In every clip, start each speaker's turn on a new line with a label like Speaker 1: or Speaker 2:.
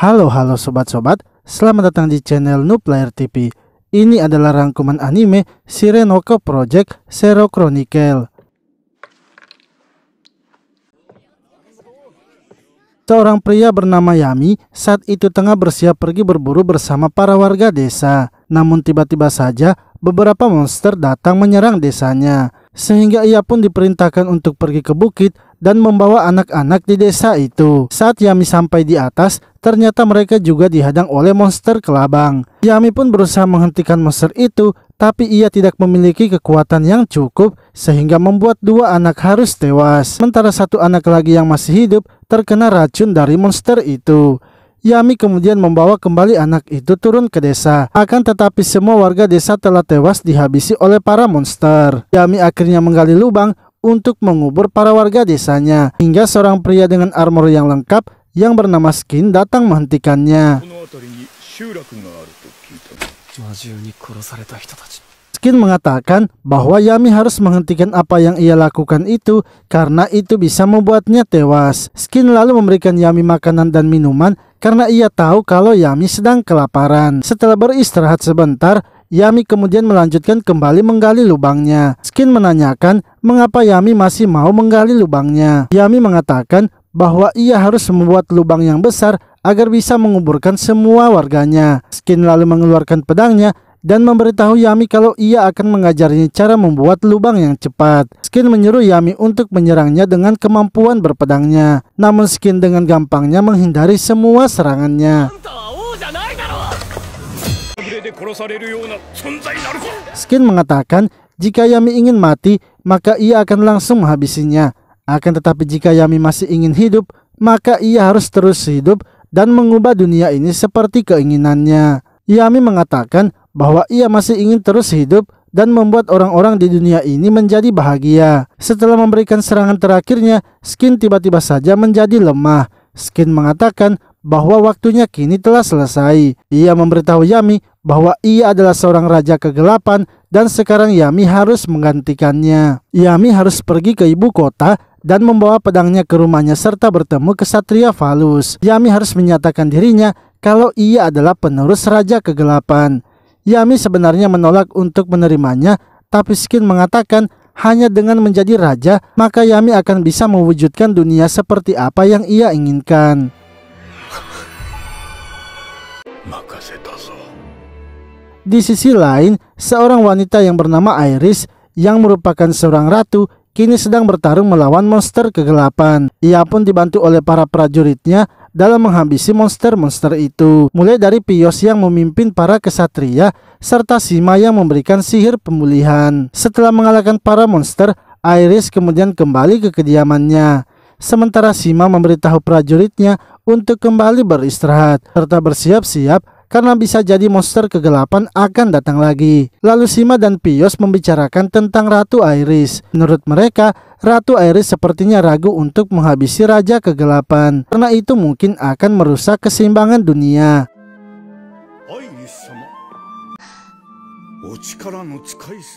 Speaker 1: Halo halo sobat-sobat, selamat datang di channel Noob Player TV. Ini adalah rangkuman anime Sirenoko Project Zero Chronicle. Seorang pria bernama Yami saat itu tengah bersiap pergi berburu bersama para warga desa. Namun tiba-tiba saja beberapa monster datang menyerang desanya. Sehingga ia pun diperintahkan untuk pergi ke bukit dan membawa anak-anak di desa itu. Saat Yami sampai di atas, ternyata mereka juga dihadang oleh monster kelabang. Yami pun berusaha menghentikan monster itu, tapi ia tidak memiliki kekuatan yang cukup sehingga membuat dua anak harus tewas. Sementara satu anak lagi yang masih hidup terkena racun dari monster itu. Yami kemudian membawa kembali anak itu turun ke desa. Akan tetapi semua warga desa telah tewas dihabisi oleh para monster. Yami akhirnya menggali lubang untuk mengubur para warga desanya hingga seorang pria dengan armor yang lengkap yang bernama Skin datang menghentikannya. Skin mengatakan bahwa Yami harus menghentikan apa yang ia lakukan itu karena itu bisa membuatnya tewas. Skin lalu memberikan Yami makanan dan minuman karena ia tahu kalau Yami sedang kelaparan. Setelah beristirahat sebentar, Yami kemudian melanjutkan kembali menggali lubangnya. Skin menanyakan mengapa Yami masih mau menggali lubangnya. Yami mengatakan bahwa ia harus membuat lubang yang besar agar bisa menguburkan semua warganya. Skin lalu mengeluarkan pedangnya dan memberitahu Yami kalau ia akan mengajarinya cara membuat lubang yang cepat. Skin menyuruh Yami untuk menyerangnya dengan kemampuan berpedangnya. Namun Skin dengan gampangnya menghindari semua serangannya. Skin mengatakan, jika Yami ingin mati, maka ia akan langsung menghabisinya. Akan tetapi jika Yami masih ingin hidup, maka ia harus terus hidup dan mengubah dunia ini seperti keinginannya. Yami mengatakan bahwa ia masih ingin terus hidup dan membuat orang-orang di dunia ini menjadi bahagia. Setelah memberikan serangan terakhirnya, Skin tiba-tiba saja menjadi lemah. Skin mengatakan bahwa waktunya kini telah selesai. Ia memberitahu Yami bahwa ia adalah seorang raja kegelapan dan sekarang Yami harus menggantikannya. Yami harus pergi ke ibu kota dan membawa pedangnya ke rumahnya serta bertemu kesatria Valus. Yami harus menyatakan dirinya kalau ia adalah penerus raja kegelapan. Yami sebenarnya menolak untuk menerimanya, tapi Skin mengatakan hanya dengan menjadi raja, maka Yami akan bisa mewujudkan dunia seperti apa yang ia inginkan. Di sisi lain, seorang wanita yang bernama Iris yang merupakan seorang ratu kini sedang bertarung melawan monster kegelapan. Ia pun dibantu oleh para prajuritnya dalam menghabisi monster-monster itu, mulai dari Pios yang memimpin para kesatria serta Sima yang memberikan sihir pemulihan. Setelah mengalahkan para monster, Iris kemudian kembali ke kediamannya. Sementara Sima memberitahu prajuritnya untuk kembali beristirahat serta bersiap-siap karena bisa jadi monster kegelapan akan datang lagi. Lalu Sima dan Pios membicarakan tentang Ratu Iris. Menurut mereka, Ratu Iris sepertinya ragu untuk menghabisi Raja Kegelapan, karena itu mungkin akan merusak keseimbangan dunia. Oh, oh,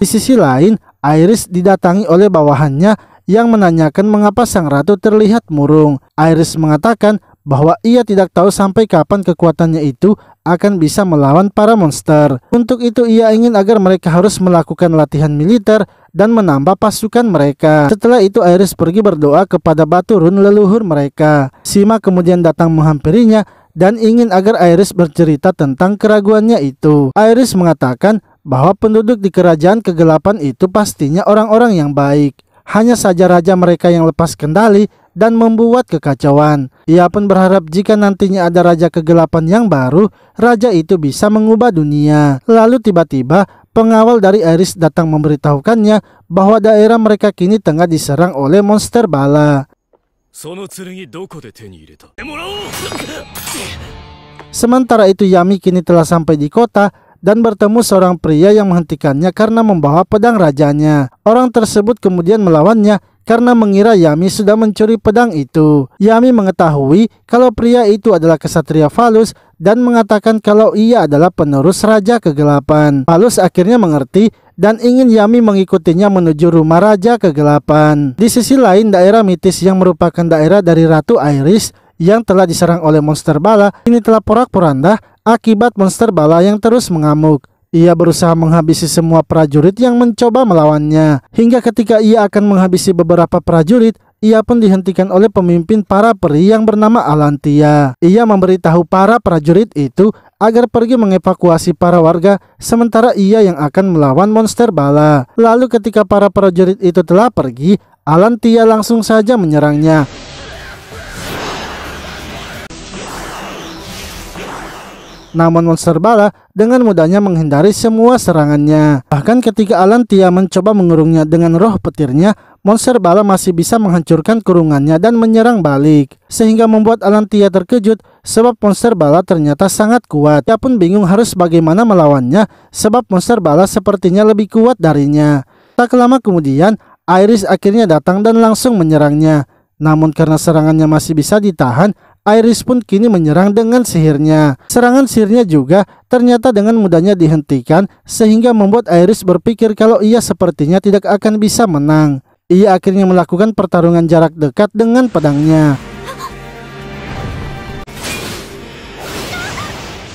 Speaker 1: Di sisi lain, Iris didatangi oleh bawahannya yang menanyakan mengapa sang ratu terlihat murung. Iris mengatakan bahwa ia tidak tahu sampai kapan kekuatannya itu akan bisa melawan para monster. Untuk itu ia ingin agar mereka harus melakukan latihan militer dan menambah pasukan mereka. Setelah itu Iris pergi berdoa kepada batu run leluhur mereka. Sima kemudian datang menghampirinya dan ingin agar Iris bercerita tentang keraguannya itu. Iris mengatakan bahwa penduduk di kerajaan kegelapan itu pastinya orang-orang yang baik. Hanya saja raja mereka yang lepas kendali dan membuat kekacauan. Ia pun berharap jika nantinya ada raja kegelapan yang baru, raja itu bisa mengubah dunia. Lalu tiba-tiba pengawal dari Iris datang memberitahukannya bahwa daerah mereka kini tengah diserang oleh monster bala. Sementara itu Yami kini telah sampai di kota dan bertemu seorang pria yang menghentikannya karena membawa pedang rajanya. Orang tersebut kemudian melawannya karena mengira Yami sudah mencuri pedang itu. Yami mengetahui kalau pria itu adalah kesatria Falus dan mengatakan kalau ia adalah penerus Raja Kegelapan. Falus akhirnya mengerti dan ingin Yami mengikutinya menuju rumah Raja Kegelapan. Di sisi lain, daerah mitis yang merupakan daerah dari Ratu Iris yang telah diserang oleh monster bala ini telah porak-poranda akibat monster bala yang terus mengamuk. Ia berusaha menghabisi semua prajurit yang mencoba melawannya. Hingga ketika ia akan menghabisi beberapa prajurit, ia pun dihentikan oleh pemimpin para peri yang bernama Alantia. Ia memberitahu para prajurit itu agar pergi mengevakuasi para warga, sementara ia yang akan melawan monster bala. Lalu ketika para prajurit itu telah pergi, Alantia langsung saja menyerangnya. Namun monster bala dengan mudahnya menghindari semua serangannya. Bahkan ketika Alantia mencoba mengurungnya dengan roh petirnya, monster bala masih bisa menghancurkan kurungannya dan menyerang balik. Sehingga membuat Alantia terkejut sebab monster bala ternyata sangat kuat. Ia pun bingung harus bagaimana melawannya sebab monster bala sepertinya lebih kuat darinya. Tak lama kemudian, Iris akhirnya datang dan langsung menyerangnya. Namun karena serangannya masih bisa ditahan, Iris pun kini menyerang dengan sihirnya. Serangan sihirnya juga ternyata dengan mudahnya dihentikan sehingga membuat Iris berpikir kalau ia sepertinya tidak akan bisa menang. Ia akhirnya melakukan pertarungan jarak dekat dengan pedangnya.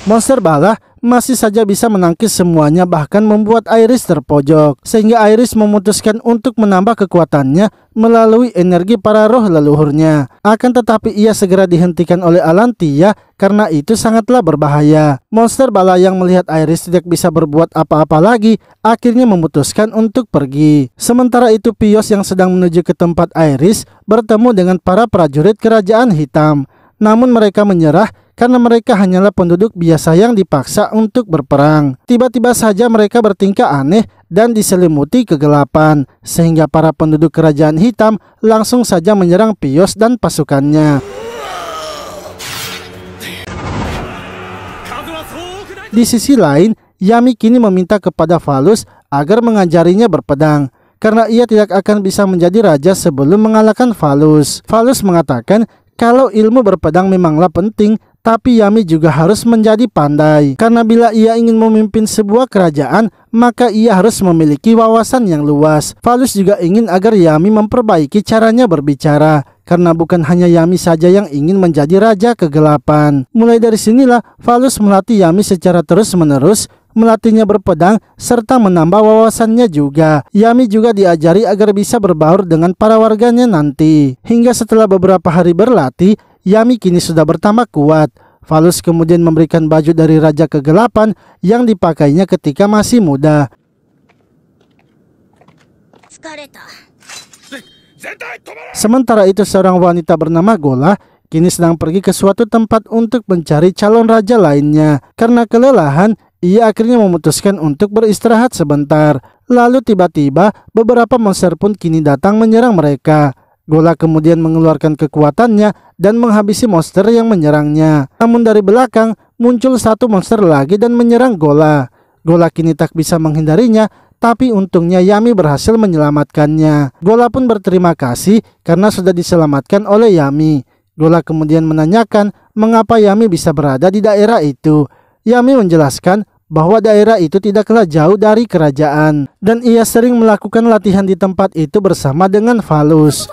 Speaker 1: Monster bala masih saja bisa menangkis semuanya bahkan membuat Iris terpojok. Sehingga Iris memutuskan untuk menambah kekuatannya melalui energi para roh leluhurnya. Akan tetapi ia segera dihentikan oleh Alantia karena itu sangatlah berbahaya. Monster bala yang melihat Iris tidak bisa berbuat apa-apa lagi akhirnya memutuskan untuk pergi. Sementara itu Pios yang sedang menuju ke tempat Iris bertemu dengan para prajurit kerajaan hitam. Namun mereka menyerah karena mereka hanyalah penduduk biasa yang dipaksa untuk berperang. Tiba-tiba saja mereka bertingkah aneh dan diselimuti kegelapan, sehingga para penduduk kerajaan hitam langsung saja menyerang Pius dan pasukannya. Di sisi lain, Yami kini meminta kepada Valus agar mengajarinya berpedang, karena ia tidak akan bisa menjadi raja sebelum mengalahkan Valus. Valus mengatakan kalau ilmu berpedang memanglah penting, tapi Yami juga harus menjadi pandai. Karena bila ia ingin memimpin sebuah kerajaan, maka ia harus memiliki wawasan yang luas. Falus juga ingin agar Yami memperbaiki caranya berbicara. Karena bukan hanya Yami saja yang ingin menjadi raja kegelapan. Mulai dari sinilah, Falus melatih Yami secara terus-menerus melatihnya berpedang, serta menambah wawasannya juga. Yami juga diajari agar bisa berbaur dengan para warganya nanti. Hingga setelah beberapa hari berlatih, Yami kini sudah bertambah kuat. Valus kemudian memberikan baju dari Raja Kegelapan yang dipakainya ketika masih muda. Sementara itu seorang wanita bernama Gola kini sedang pergi ke suatu tempat untuk mencari calon raja lainnya. Karena kelelahan, ia akhirnya memutuskan untuk beristirahat sebentar. Lalu tiba-tiba beberapa monster pun kini datang menyerang mereka. Gola kemudian mengeluarkan kekuatannya dan menghabisi monster yang menyerangnya. Namun dari belakang muncul satu monster lagi dan menyerang Gola. Gola kini tak bisa menghindarinya tapi untungnya Yami berhasil menyelamatkannya. Gola pun berterima kasih karena sudah diselamatkan oleh Yami. Gola kemudian menanyakan mengapa Yami bisa berada di daerah itu. Yami menjelaskan bahwa daerah itu tidaklah jauh dari kerajaan dan ia sering melakukan latihan di tempat itu bersama dengan Valus.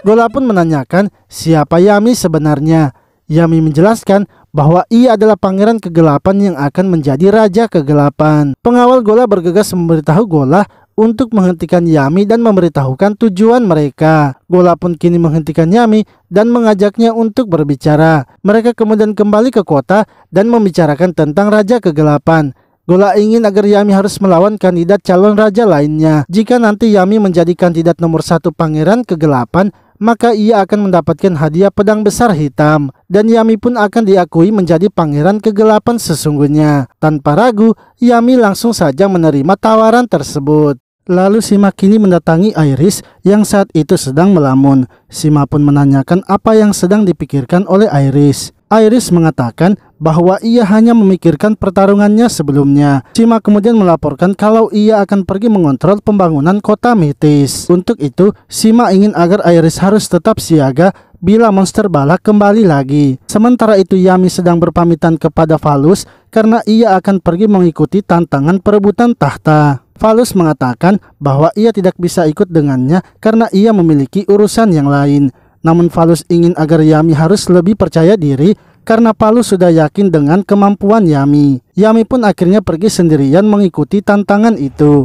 Speaker 1: Gola pun menanyakan siapa Yami sebenarnya. Yami menjelaskan bahwa ia adalah pangeran kegelapan yang akan menjadi raja kegelapan. Pengawal Gola bergegas memberitahu Gola untuk menghentikan Yami dan memberitahukan tujuan mereka. Gola pun kini menghentikan Yami dan mengajaknya untuk berbicara. Mereka kemudian kembali ke kota dan membicarakan tentang Raja Kegelapan. Gola ingin agar Yami harus melawan kandidat calon raja lainnya. Jika nanti Yami menjadi kandidat nomor satu pangeran kegelapan, maka ia akan mendapatkan hadiah pedang besar hitam dan Yami pun akan diakui menjadi pangeran kegelapan sesungguhnya. Tanpa ragu, Yami langsung saja menerima tawaran tersebut. Lalu Sima kini mendatangi Iris yang saat itu sedang melamun. Sima pun menanyakan apa yang sedang dipikirkan oleh Iris. Iris mengatakan bahwa ia hanya memikirkan pertarungannya sebelumnya. Sima kemudian melaporkan kalau ia akan pergi mengontrol pembangunan kota mitis. Untuk itu, Sima ingin agar Iris harus tetap siaga bila monster balak kembali lagi. Sementara itu Yami sedang berpamitan kepada Valus karena ia akan pergi mengikuti tantangan perebutan tahta. Valus mengatakan bahwa ia tidak bisa ikut dengannya karena ia memiliki urusan yang lain. Namun Valus ingin agar Yami harus lebih percaya diri karena Palu sudah yakin dengan kemampuan Yami. Yami pun akhirnya pergi sendirian mengikuti tantangan itu.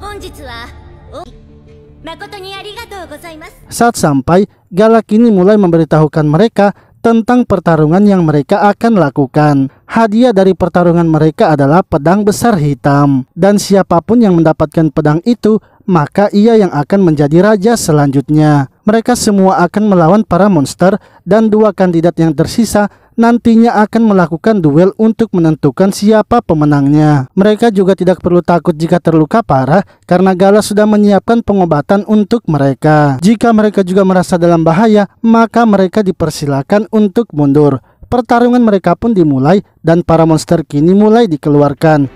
Speaker 1: Oh. Saat sampai, Galak ini mulai memberitahukan mereka tentang pertarungan yang mereka akan lakukan. Hadiah dari pertarungan mereka adalah pedang besar hitam, dan siapapun yang mendapatkan pedang itu, maka ia yang akan menjadi raja selanjutnya mereka semua akan melawan para monster dan dua kandidat yang tersisa nantinya akan melakukan duel untuk menentukan siapa pemenangnya. Mereka juga tidak perlu takut jika terluka parah karena Gala sudah menyiapkan pengobatan untuk mereka. Jika mereka juga merasa dalam bahaya, maka mereka dipersilakan untuk mundur. Pertarungan mereka pun dimulai dan para monster kini mulai dikeluarkan.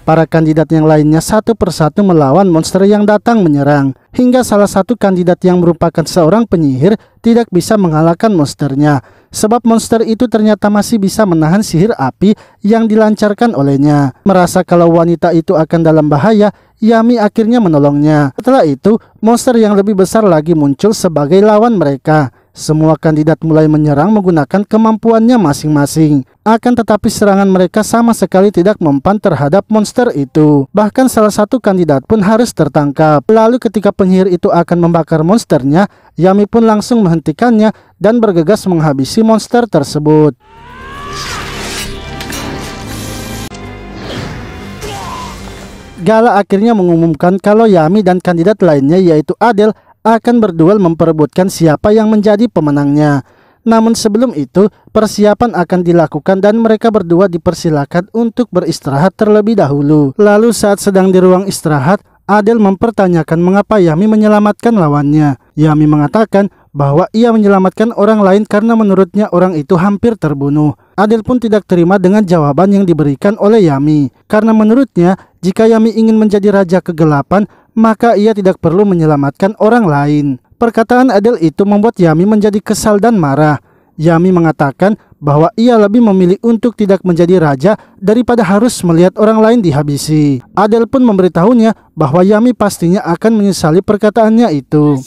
Speaker 1: Para kandidat yang lainnya satu persatu melawan monster yang datang menyerang, hingga salah satu kandidat yang merupakan seorang penyihir tidak bisa mengalahkan monsternya, sebab monster itu ternyata masih bisa menahan sihir api yang dilancarkan olehnya. Merasa kalau wanita itu akan dalam bahaya, Yami akhirnya menolongnya. Setelah itu, monster yang lebih besar lagi muncul sebagai lawan mereka. Semua kandidat mulai menyerang menggunakan kemampuannya masing-masing. Akan tetapi serangan mereka sama sekali tidak mempan terhadap monster itu. Bahkan salah satu kandidat pun harus tertangkap. Lalu ketika penyihir itu akan membakar monsternya, Yami pun langsung menghentikannya dan bergegas menghabisi monster tersebut. Gala akhirnya mengumumkan kalau Yami dan kandidat lainnya yaitu Adel akan berduel memperebutkan siapa yang menjadi pemenangnya. Namun sebelum itu, persiapan akan dilakukan dan mereka berdua dipersilakan untuk beristirahat terlebih dahulu. Lalu saat sedang di ruang istirahat, Adel mempertanyakan mengapa Yami menyelamatkan lawannya. Yami mengatakan bahwa ia menyelamatkan orang lain karena menurutnya orang itu hampir terbunuh. Adel pun tidak terima dengan jawaban yang diberikan oleh Yami. Karena menurutnya, jika Yami ingin menjadi raja kegelapan, maka ia tidak perlu menyelamatkan orang lain. Perkataan Adel itu membuat Yami menjadi kesal dan marah. Yami mengatakan bahwa ia lebih memilih untuk tidak menjadi raja daripada harus melihat orang lain dihabisi. Adel pun memberitahunya bahwa Yami pastinya akan menyesali perkataannya itu.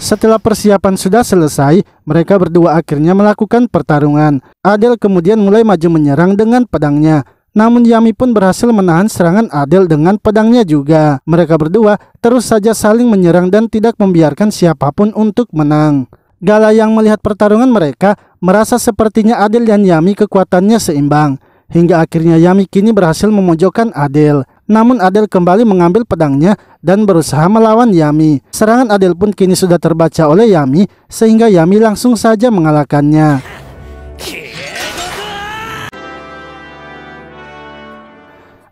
Speaker 1: Setelah persiapan sudah selesai, mereka berdua akhirnya melakukan pertarungan. Adel kemudian mulai maju menyerang dengan pedangnya. Namun Yami pun berhasil menahan serangan Adel dengan pedangnya juga. Mereka berdua terus saja saling menyerang dan tidak membiarkan siapapun untuk menang. Gala yang melihat pertarungan mereka merasa sepertinya Adel dan Yami kekuatannya seimbang. Hingga akhirnya Yami kini berhasil memojokkan Adel. Namun Adel kembali mengambil pedangnya dan berusaha melawan Yami. Serangan Adel pun kini sudah terbaca oleh Yami sehingga Yami langsung saja mengalahkannya.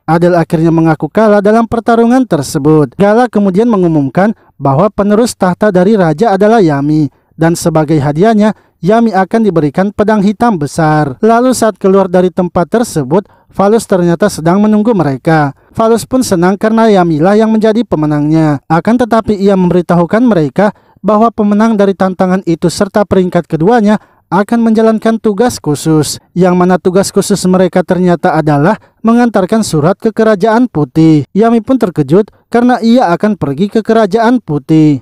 Speaker 1: Adel akhirnya mengaku kalah dalam pertarungan tersebut. Gala kemudian mengumumkan bahwa penerus tahta dari raja adalah Yami dan sebagai hadiahnya Yami akan diberikan pedang hitam besar. Lalu saat keluar dari tempat tersebut, Valus ternyata sedang menunggu mereka. Valus pun senang karena Yami lah yang menjadi pemenangnya. Akan tetapi ia memberitahukan mereka bahwa pemenang dari tantangan itu serta peringkat keduanya akan menjalankan tugas khusus, yang mana tugas khusus mereka ternyata adalah mengantarkan surat ke Kerajaan Putih. Yami pun terkejut karena ia akan pergi ke Kerajaan Putih.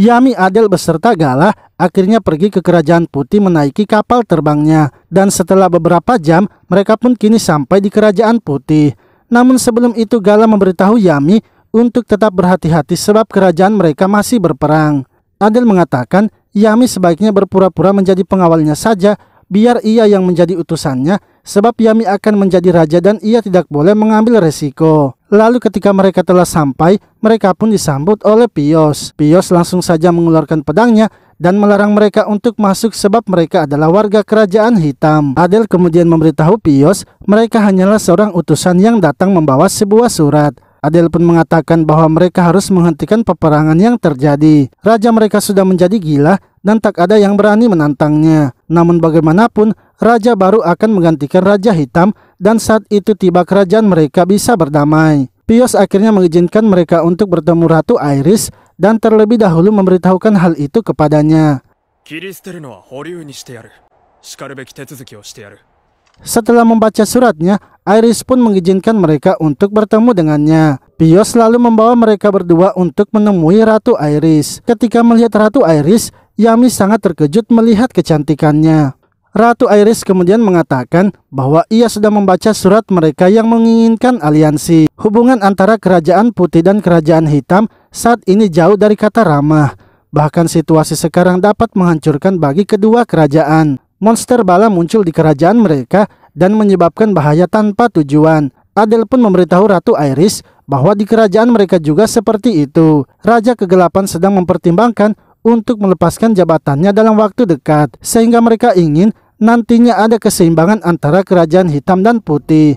Speaker 1: Yami Adel beserta Gala akhirnya pergi ke Kerajaan Putih menaiki kapal terbangnya dan setelah beberapa jam mereka pun kini sampai di Kerajaan Putih. Namun sebelum itu Gala memberitahu Yami untuk tetap berhati-hati sebab kerajaan mereka masih berperang. Adel mengatakan Yami sebaiknya berpura-pura menjadi pengawalnya saja biar ia yang menjadi utusannya sebab Yami akan menjadi raja dan ia tidak boleh mengambil resiko. Lalu ketika mereka telah sampai, mereka pun disambut oleh Pios. Pios langsung saja mengeluarkan pedangnya dan melarang mereka untuk masuk sebab mereka adalah warga kerajaan hitam. Adel kemudian memberitahu Pios, mereka hanyalah seorang utusan yang datang membawa sebuah surat. Adel pun mengatakan bahwa mereka harus menghentikan peperangan yang terjadi. Raja mereka sudah menjadi gila dan tak ada yang berani menantangnya. Namun bagaimanapun, raja baru akan menggantikan raja hitam dan saat itu tiba kerajaan mereka bisa berdamai. Pius akhirnya mengizinkan mereka untuk bertemu Ratu Iris dan terlebih dahulu memberitahukan hal itu kepadanya. Setelah membaca suratnya, Iris pun mengizinkan mereka untuk bertemu dengannya. Pio selalu membawa mereka berdua untuk menemui Ratu Iris. Ketika melihat Ratu Iris, Yami sangat terkejut melihat kecantikannya. Ratu Iris kemudian mengatakan bahwa ia sudah membaca surat mereka yang menginginkan aliansi. Hubungan antara kerajaan putih dan kerajaan hitam saat ini jauh dari kata ramah. Bahkan situasi sekarang dapat menghancurkan bagi kedua kerajaan. Monster bala muncul di kerajaan mereka dan menyebabkan bahaya tanpa tujuan. Adel pun memberitahu Ratu Iris bahwa di kerajaan mereka juga seperti itu. Raja Kegelapan sedang mempertimbangkan untuk melepaskan jabatannya dalam waktu dekat, sehingga mereka ingin nantinya ada keseimbangan antara kerajaan hitam dan putih.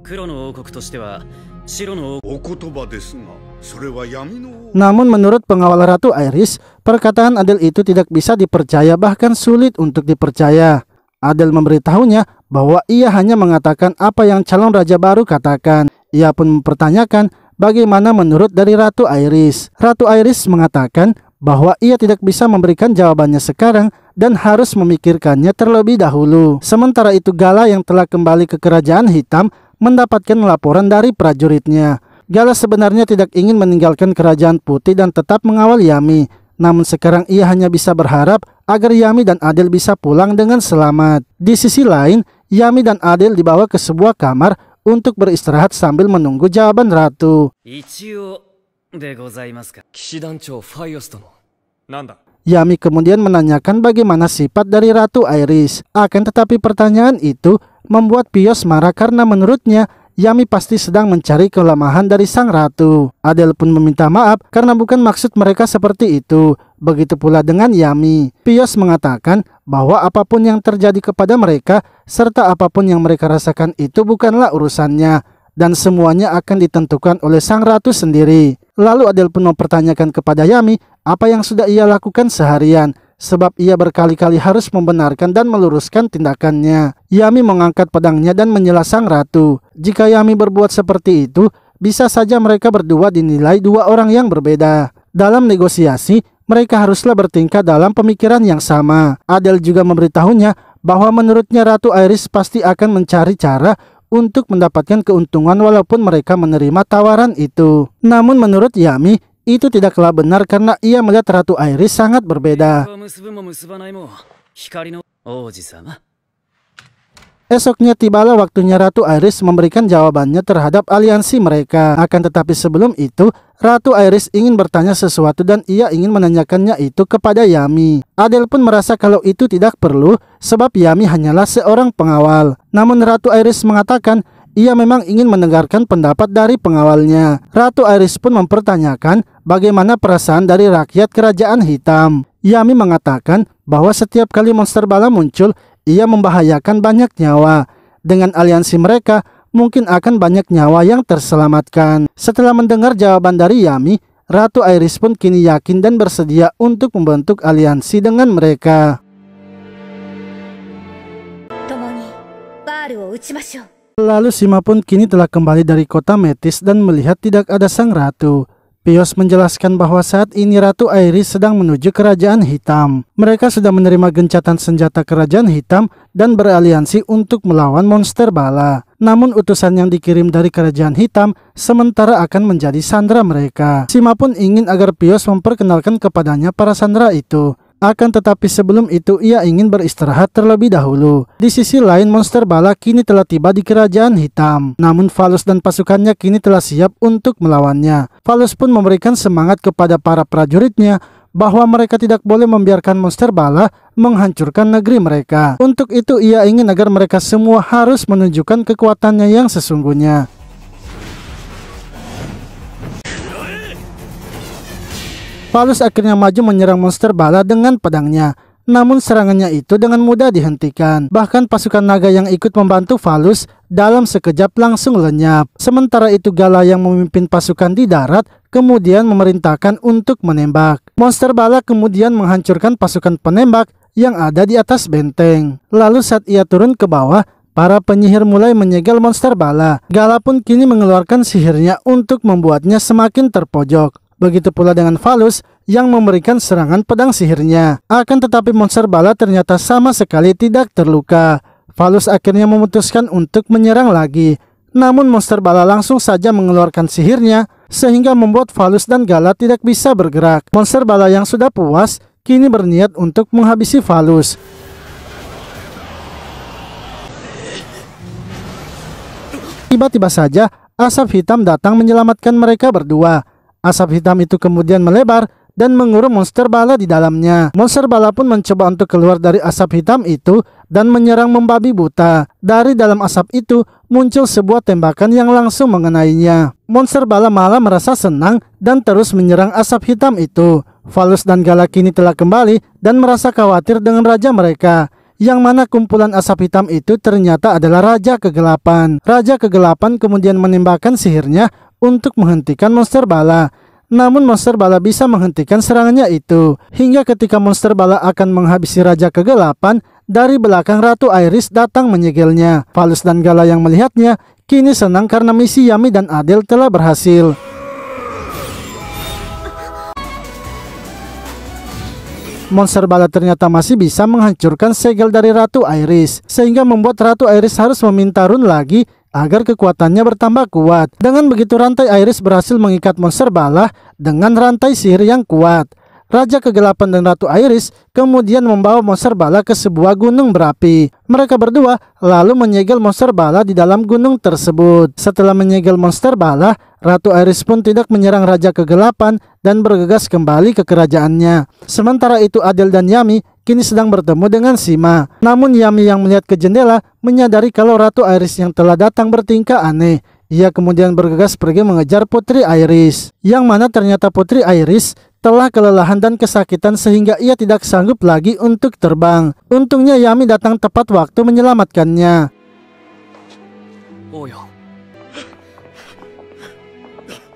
Speaker 1: Namun menurut pengawal Ratu Iris, perkataan Adel itu tidak bisa dipercaya bahkan sulit untuk dipercaya. Adel memberitahunya bahwa ia hanya mengatakan apa yang calon raja baru katakan. Ia pun mempertanyakan bagaimana menurut dari Ratu Iris. Ratu Iris mengatakan bahwa ia tidak bisa memberikan jawabannya sekarang dan harus memikirkannya terlebih dahulu. Sementara itu Gala yang telah kembali ke kerajaan hitam mendapatkan laporan dari prajuritnya. Gala sebenarnya tidak ingin meninggalkan kerajaan putih dan tetap mengawal Yami. Namun sekarang ia hanya bisa berharap agar Yami dan Adel bisa pulang dengan selamat. Di sisi lain, Yami dan Adil dibawa ke sebuah kamar untuk beristirahat sambil menunggu jawaban ratu. Yami kemudian menanyakan bagaimana sifat dari Ratu Iris. Akan tetapi pertanyaan itu membuat Pios marah karena menurutnya Yami pasti sedang mencari kelemahan dari sang ratu. Adel pun meminta maaf karena bukan maksud mereka seperti itu. Begitu pula dengan Yami. Pios mengatakan bahwa apapun yang terjadi kepada mereka serta apapun yang mereka rasakan itu bukanlah urusannya dan semuanya akan ditentukan oleh sang ratu sendiri. Lalu Adel pun mempertanyakan kepada Yami apa yang sudah ia lakukan seharian sebab ia berkali-kali harus membenarkan dan meluruskan tindakannya. Yami mengangkat pedangnya dan menyela sang ratu. Jika Yami berbuat seperti itu, bisa saja mereka berdua dinilai dua orang yang berbeda. Dalam negosiasi, mereka haruslah bertingkah dalam pemikiran yang sama. Adel juga memberitahunya bahwa menurutnya Ratu Iris pasti akan mencari cara untuk mendapatkan keuntungan walaupun mereka menerima tawaran itu. Namun menurut Yami, itu tidaklah benar karena ia melihat Ratu Iris sangat berbeda. Esoknya tibalah waktunya Ratu Iris memberikan jawabannya terhadap aliansi mereka. Akan tetapi sebelum itu, Ratu Iris ingin bertanya sesuatu dan ia ingin menanyakannya itu kepada Yami. Adel pun merasa kalau itu tidak perlu sebab Yami hanyalah seorang pengawal. Namun Ratu Iris mengatakan ia memang ingin mendengarkan pendapat dari pengawalnya. Ratu Iris pun mempertanyakan bagaimana perasaan dari rakyat kerajaan hitam. Yami mengatakan bahwa setiap kali monster bala muncul, ia membahayakan banyak nyawa. Dengan aliansi mereka, mungkin akan banyak nyawa yang terselamatkan. Setelah mendengar jawaban dari Yami, Ratu Iris pun kini yakin dan bersedia untuk membentuk aliansi dengan mereka. Lalu Sima pun kini telah kembali dari kota Metis dan melihat tidak ada sang ratu. Pios menjelaskan bahwa saat ini Ratu Iris sedang menuju Kerajaan Hitam. Mereka sudah menerima gencatan senjata Kerajaan Hitam dan beraliansi untuk melawan monster bala. Namun utusan yang dikirim dari Kerajaan Hitam sementara akan menjadi sandera mereka. Sima pun ingin agar Pios memperkenalkan kepadanya para sandera itu. Akan tetapi sebelum itu ia ingin beristirahat terlebih dahulu. Di sisi lain monster bala kini telah tiba di kerajaan hitam. Namun Valus dan pasukannya kini telah siap untuk melawannya. Valus pun memberikan semangat kepada para prajuritnya bahwa mereka tidak boleh membiarkan monster bala menghancurkan negeri mereka. Untuk itu ia ingin agar mereka semua harus menunjukkan kekuatannya yang sesungguhnya. Paulus akhirnya maju menyerang monster bala dengan pedangnya. Namun serangannya itu dengan mudah dihentikan. Bahkan pasukan naga yang ikut membantu Valus dalam sekejap langsung lenyap. Sementara itu Gala yang memimpin pasukan di darat kemudian memerintahkan untuk menembak. Monster bala kemudian menghancurkan pasukan penembak yang ada di atas benteng. Lalu saat ia turun ke bawah, Para penyihir mulai menyegel monster bala. Gala pun kini mengeluarkan sihirnya untuk membuatnya semakin terpojok. Begitu pula dengan Valus yang memberikan serangan pedang sihirnya. Akan tetapi monster bala ternyata sama sekali tidak terluka. Valus akhirnya memutuskan untuk menyerang lagi. Namun monster bala langsung saja mengeluarkan sihirnya sehingga membuat Valus dan Gala tidak bisa bergerak. Monster bala yang sudah puas kini berniat untuk menghabisi Valus. Tiba-tiba saja asap hitam datang menyelamatkan mereka berdua. Asap hitam itu kemudian melebar dan mengurung monster bala di dalamnya. Monster bala pun mencoba untuk keluar dari asap hitam itu dan menyerang membabi buta. Dari dalam asap itu muncul sebuah tembakan yang langsung mengenainya. Monster bala malah merasa senang dan terus menyerang asap hitam itu. Valus dan Gala kini telah kembali dan merasa khawatir dengan raja mereka yang mana kumpulan asap hitam itu ternyata adalah Raja Kegelapan. Raja Kegelapan kemudian menembakkan sihirnya untuk menghentikan monster bala. Namun monster bala bisa menghentikan serangannya itu hingga ketika monster bala akan menghabisi raja kegelapan dari belakang Ratu Iris datang menyegelnya. Valus dan Gala yang melihatnya kini senang karena misi Yami dan Adel telah berhasil. Monster bala ternyata masih bisa menghancurkan segel dari Ratu Iris sehingga membuat Ratu Iris harus meminta rune lagi agar kekuatannya bertambah kuat. Dengan begitu rantai Iris berhasil mengikat monster balah dengan rantai sihir yang kuat. Raja Kegelapan dan Ratu Iris kemudian membawa monster bala ke sebuah gunung berapi. Mereka berdua lalu menyegel monster bala di dalam gunung tersebut. Setelah menyegel monster bala, Ratu Iris pun tidak menyerang Raja Kegelapan dan bergegas kembali ke kerajaannya. Sementara itu Adel dan Yami kini sedang bertemu dengan Sima. Namun Yami yang melihat ke jendela menyadari kalau Ratu Iris yang telah datang bertingkah aneh. Ia kemudian bergegas pergi mengejar Putri Iris, yang mana ternyata Putri Iris telah kelelahan dan kesakitan sehingga ia tidak sanggup lagi untuk terbang. Untungnya Yami datang tepat waktu menyelamatkannya. Oh, ya.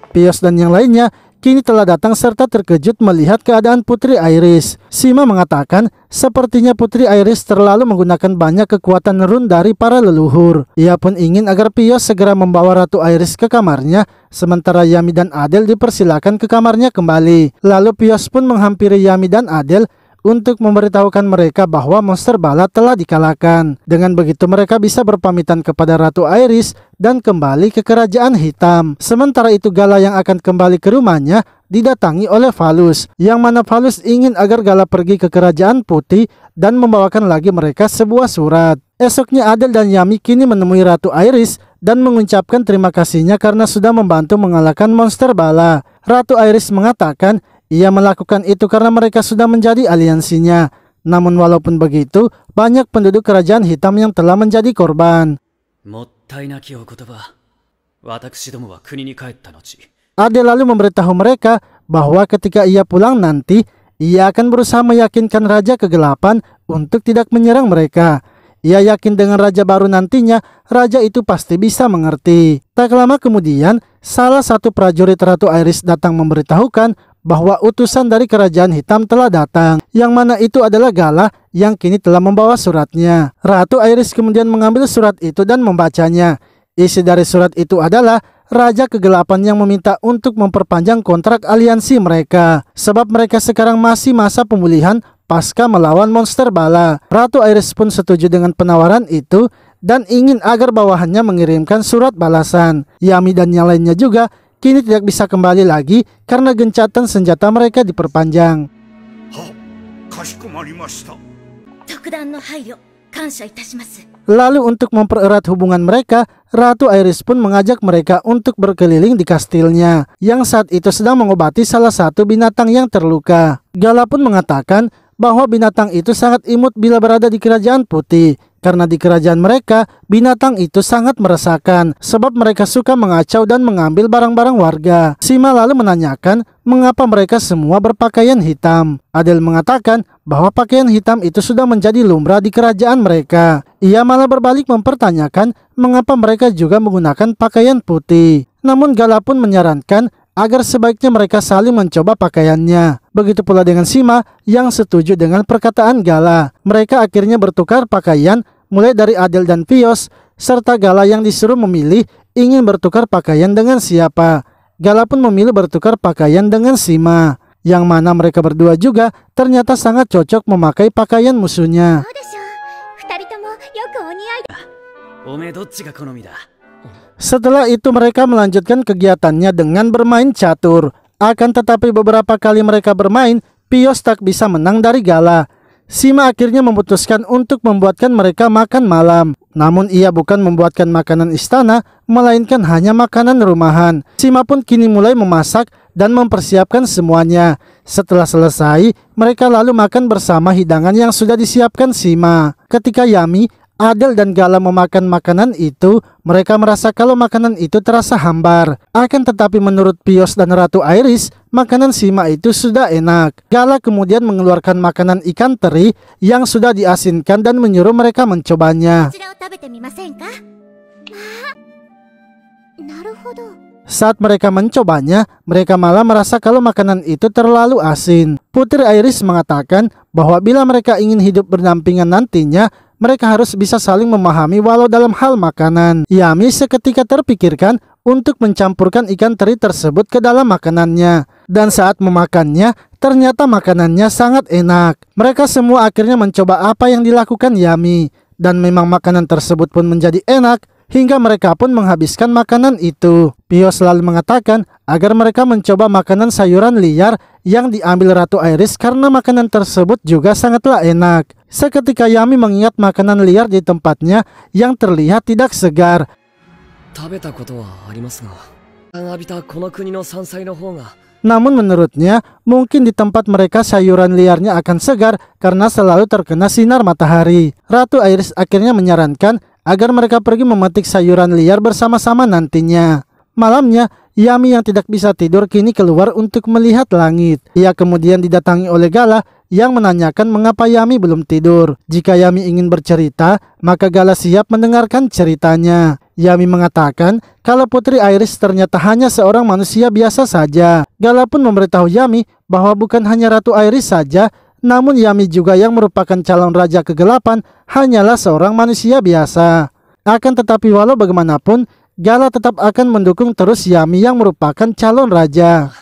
Speaker 1: Pios dan yang lainnya kini telah datang serta terkejut melihat keadaan Putri Iris. Sima mengatakan Sepertinya Putri Iris terlalu menggunakan banyak kekuatan run dari para leluhur. Ia pun ingin agar Pios segera membawa Ratu Iris ke kamarnya, sementara Yami dan Adel dipersilakan ke kamarnya kembali. Lalu Pios pun menghampiri Yami dan Adel untuk memberitahukan mereka bahwa monster bala telah dikalahkan. Dengan begitu mereka bisa berpamitan kepada Ratu Iris dan kembali ke kerajaan hitam. Sementara itu Gala yang akan kembali ke rumahnya didatangi oleh Valus, yang mana Valus ingin agar Gala pergi ke kerajaan putih dan membawakan lagi mereka sebuah surat. Esoknya Adel dan Yami kini menemui Ratu Iris dan mengucapkan terima kasihnya karena sudah membantu mengalahkan monster bala. Ratu Iris mengatakan ia melakukan itu karena mereka sudah menjadi aliansinya. Namun walaupun begitu, banyak penduduk kerajaan hitam yang telah menjadi korban. Ade lalu memberitahu mereka bahwa ketika ia pulang nanti, ia akan berusaha meyakinkan Raja Kegelapan untuk tidak menyerang mereka. Ia yakin dengan raja baru nantinya, raja itu pasti bisa mengerti. Tak lama kemudian, salah satu prajurit Ratu Iris datang memberitahukan bahwa utusan dari kerajaan hitam telah datang, yang mana itu adalah Galah yang kini telah membawa suratnya. Ratu Iris kemudian mengambil surat itu dan membacanya. Isi dari surat itu adalah Raja Kegelapan yang meminta untuk memperpanjang kontrak aliansi mereka, sebab mereka sekarang masih masa pemulihan pasca melawan monster bala. Ratu Iris pun setuju dengan penawaran itu dan ingin agar bawahannya mengirimkan surat balasan. Yami dan yang lainnya juga kini tidak bisa kembali lagi karena gencatan senjata mereka diperpanjang. Lalu untuk mempererat hubungan mereka, Ratu Iris pun mengajak mereka untuk berkeliling di kastilnya, yang saat itu sedang mengobati salah satu binatang yang terluka. Gala pun mengatakan bahwa binatang itu sangat imut bila berada di kerajaan putih, karena di kerajaan mereka, binatang itu sangat meresahkan sebab mereka suka mengacau dan mengambil barang-barang warga. Sima lalu menanyakan mengapa mereka semua berpakaian hitam. Adel mengatakan bahwa pakaian hitam itu sudah menjadi lumrah di kerajaan mereka. Ia malah berbalik mempertanyakan mengapa mereka juga menggunakan pakaian putih. Namun Gala pun menyarankan agar sebaiknya mereka saling mencoba pakaiannya. Begitu pula dengan Sima yang setuju dengan perkataan Gala. Mereka akhirnya bertukar pakaian mulai dari Adil dan Pios, serta Gala yang disuruh memilih ingin bertukar pakaian dengan siapa. Gala pun memilih bertukar pakaian dengan Sima, yang mana mereka berdua juga ternyata sangat cocok memakai pakaian musuhnya. Setelah itu mereka melanjutkan kegiatannya dengan bermain catur. Akan tetapi beberapa kali mereka bermain, Pios tak bisa menang dari Gala. Sima akhirnya memutuskan untuk membuatkan mereka makan malam. Namun ia bukan membuatkan makanan istana, melainkan hanya makanan rumahan. Sima pun kini mulai memasak dan mempersiapkan semuanya. Setelah selesai, mereka lalu makan bersama hidangan yang sudah disiapkan Sima. Ketika Yami, Adel dan Gala memakan makanan itu, mereka merasa kalau makanan itu terasa hambar. Akan tetapi menurut Pios dan Ratu Iris, makanan sima itu sudah enak. Gala kemudian mengeluarkan makanan ikan teri yang sudah diasinkan dan menyuruh mereka mencobanya. Ah, Saat mereka mencobanya, mereka malah merasa kalau makanan itu terlalu asin. Putri Iris mengatakan bahwa bila mereka ingin hidup berdampingan nantinya, mereka harus bisa saling memahami walau dalam hal makanan. Yami seketika terpikirkan untuk mencampurkan ikan teri tersebut ke dalam makanannya. Dan saat memakannya, ternyata makanannya sangat enak. Mereka semua akhirnya mencoba apa yang dilakukan Yami. Dan memang makanan tersebut pun menjadi enak, hingga mereka pun menghabiskan makanan itu. Pio selalu mengatakan agar mereka mencoba makanan sayuran liar yang diambil Ratu Iris karena makanan tersebut juga sangatlah enak. Seketika Yami mengingat makanan liar di tempatnya yang terlihat tidak segar. Namun menurutnya, mungkin di tempat mereka sayuran liarnya akan segar karena selalu terkena sinar matahari. Ratu Iris akhirnya menyarankan agar mereka pergi memetik sayuran liar bersama-sama nantinya. Malamnya, Yami yang tidak bisa tidur kini keluar untuk melihat langit. Ia kemudian didatangi oleh Gala yang menanyakan mengapa Yami belum tidur. Jika Yami ingin bercerita, maka Gala siap mendengarkan ceritanya. Yami mengatakan kalau Putri Iris ternyata hanya seorang manusia biasa saja. Gala pun memberitahu Yami bahwa bukan hanya Ratu Iris saja, namun Yami juga yang merupakan calon raja kegelapan hanyalah seorang manusia biasa. Akan tetapi walau bagaimanapun, Gala tetap akan mendukung terus Yami yang merupakan calon raja.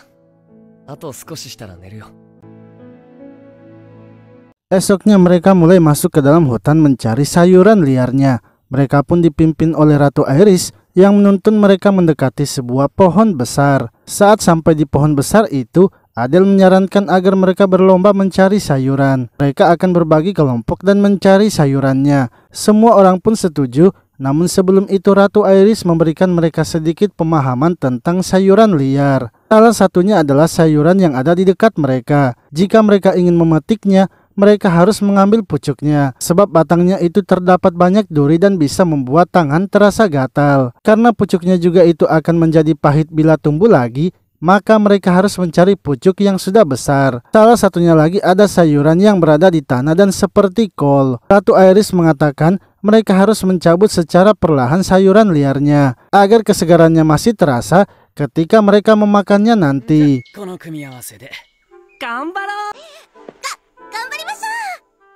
Speaker 1: Esoknya mereka mulai masuk ke dalam hutan mencari sayuran liarnya. Mereka pun dipimpin oleh Ratu Iris yang menuntun mereka mendekati sebuah pohon besar. Saat sampai di pohon besar itu, Adel menyarankan agar mereka berlomba mencari sayuran. Mereka akan berbagi kelompok dan mencari sayurannya. Semua orang pun setuju namun sebelum itu Ratu Iris memberikan mereka sedikit pemahaman tentang sayuran liar. Salah satunya adalah sayuran yang ada di dekat mereka. Jika mereka ingin memetiknya, mereka harus mengambil pucuknya sebab batangnya itu terdapat banyak duri dan bisa membuat tangan terasa gatal. Karena pucuknya juga itu akan menjadi pahit bila tumbuh lagi, maka mereka harus mencari pucuk yang sudah besar. Salah satunya lagi ada sayuran yang berada di tanah dan seperti kol. Ratu Iris mengatakan mereka harus mencabut secara perlahan sayuran liarnya agar kesegarannya masih terasa ketika mereka memakannya nanti. Eh,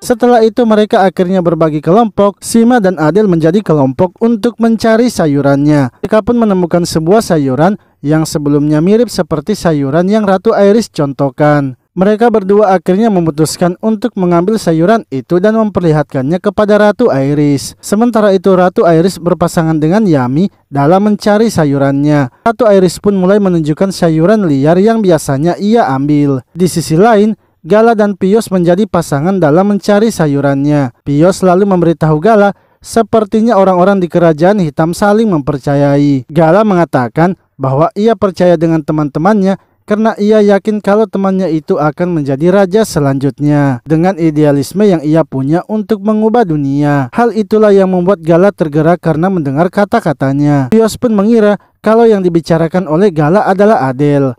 Speaker 1: Setelah itu mereka akhirnya berbagi kelompok, Sima dan Adil menjadi kelompok untuk mencari sayurannya. Mereka pun menemukan sebuah sayuran yang sebelumnya mirip seperti sayuran yang Ratu Iris contohkan. Mereka berdua akhirnya memutuskan untuk mengambil sayuran itu dan memperlihatkannya kepada Ratu Iris. Sementara itu Ratu Iris berpasangan dengan Yami dalam mencari sayurannya. Ratu Iris pun mulai menunjukkan sayuran liar yang biasanya ia ambil. Di sisi lain, Gala dan Pios menjadi pasangan dalam mencari sayurannya. Pios lalu memberitahu Gala, sepertinya orang-orang di kerajaan hitam saling mempercayai. Gala mengatakan bahwa ia percaya dengan teman-temannya karena ia yakin kalau temannya itu akan menjadi raja selanjutnya dengan idealisme yang ia punya untuk mengubah dunia. Hal itulah yang membuat Gala tergerak karena mendengar kata-katanya. Bios pun mengira kalau yang dibicarakan oleh Gala adalah Adele.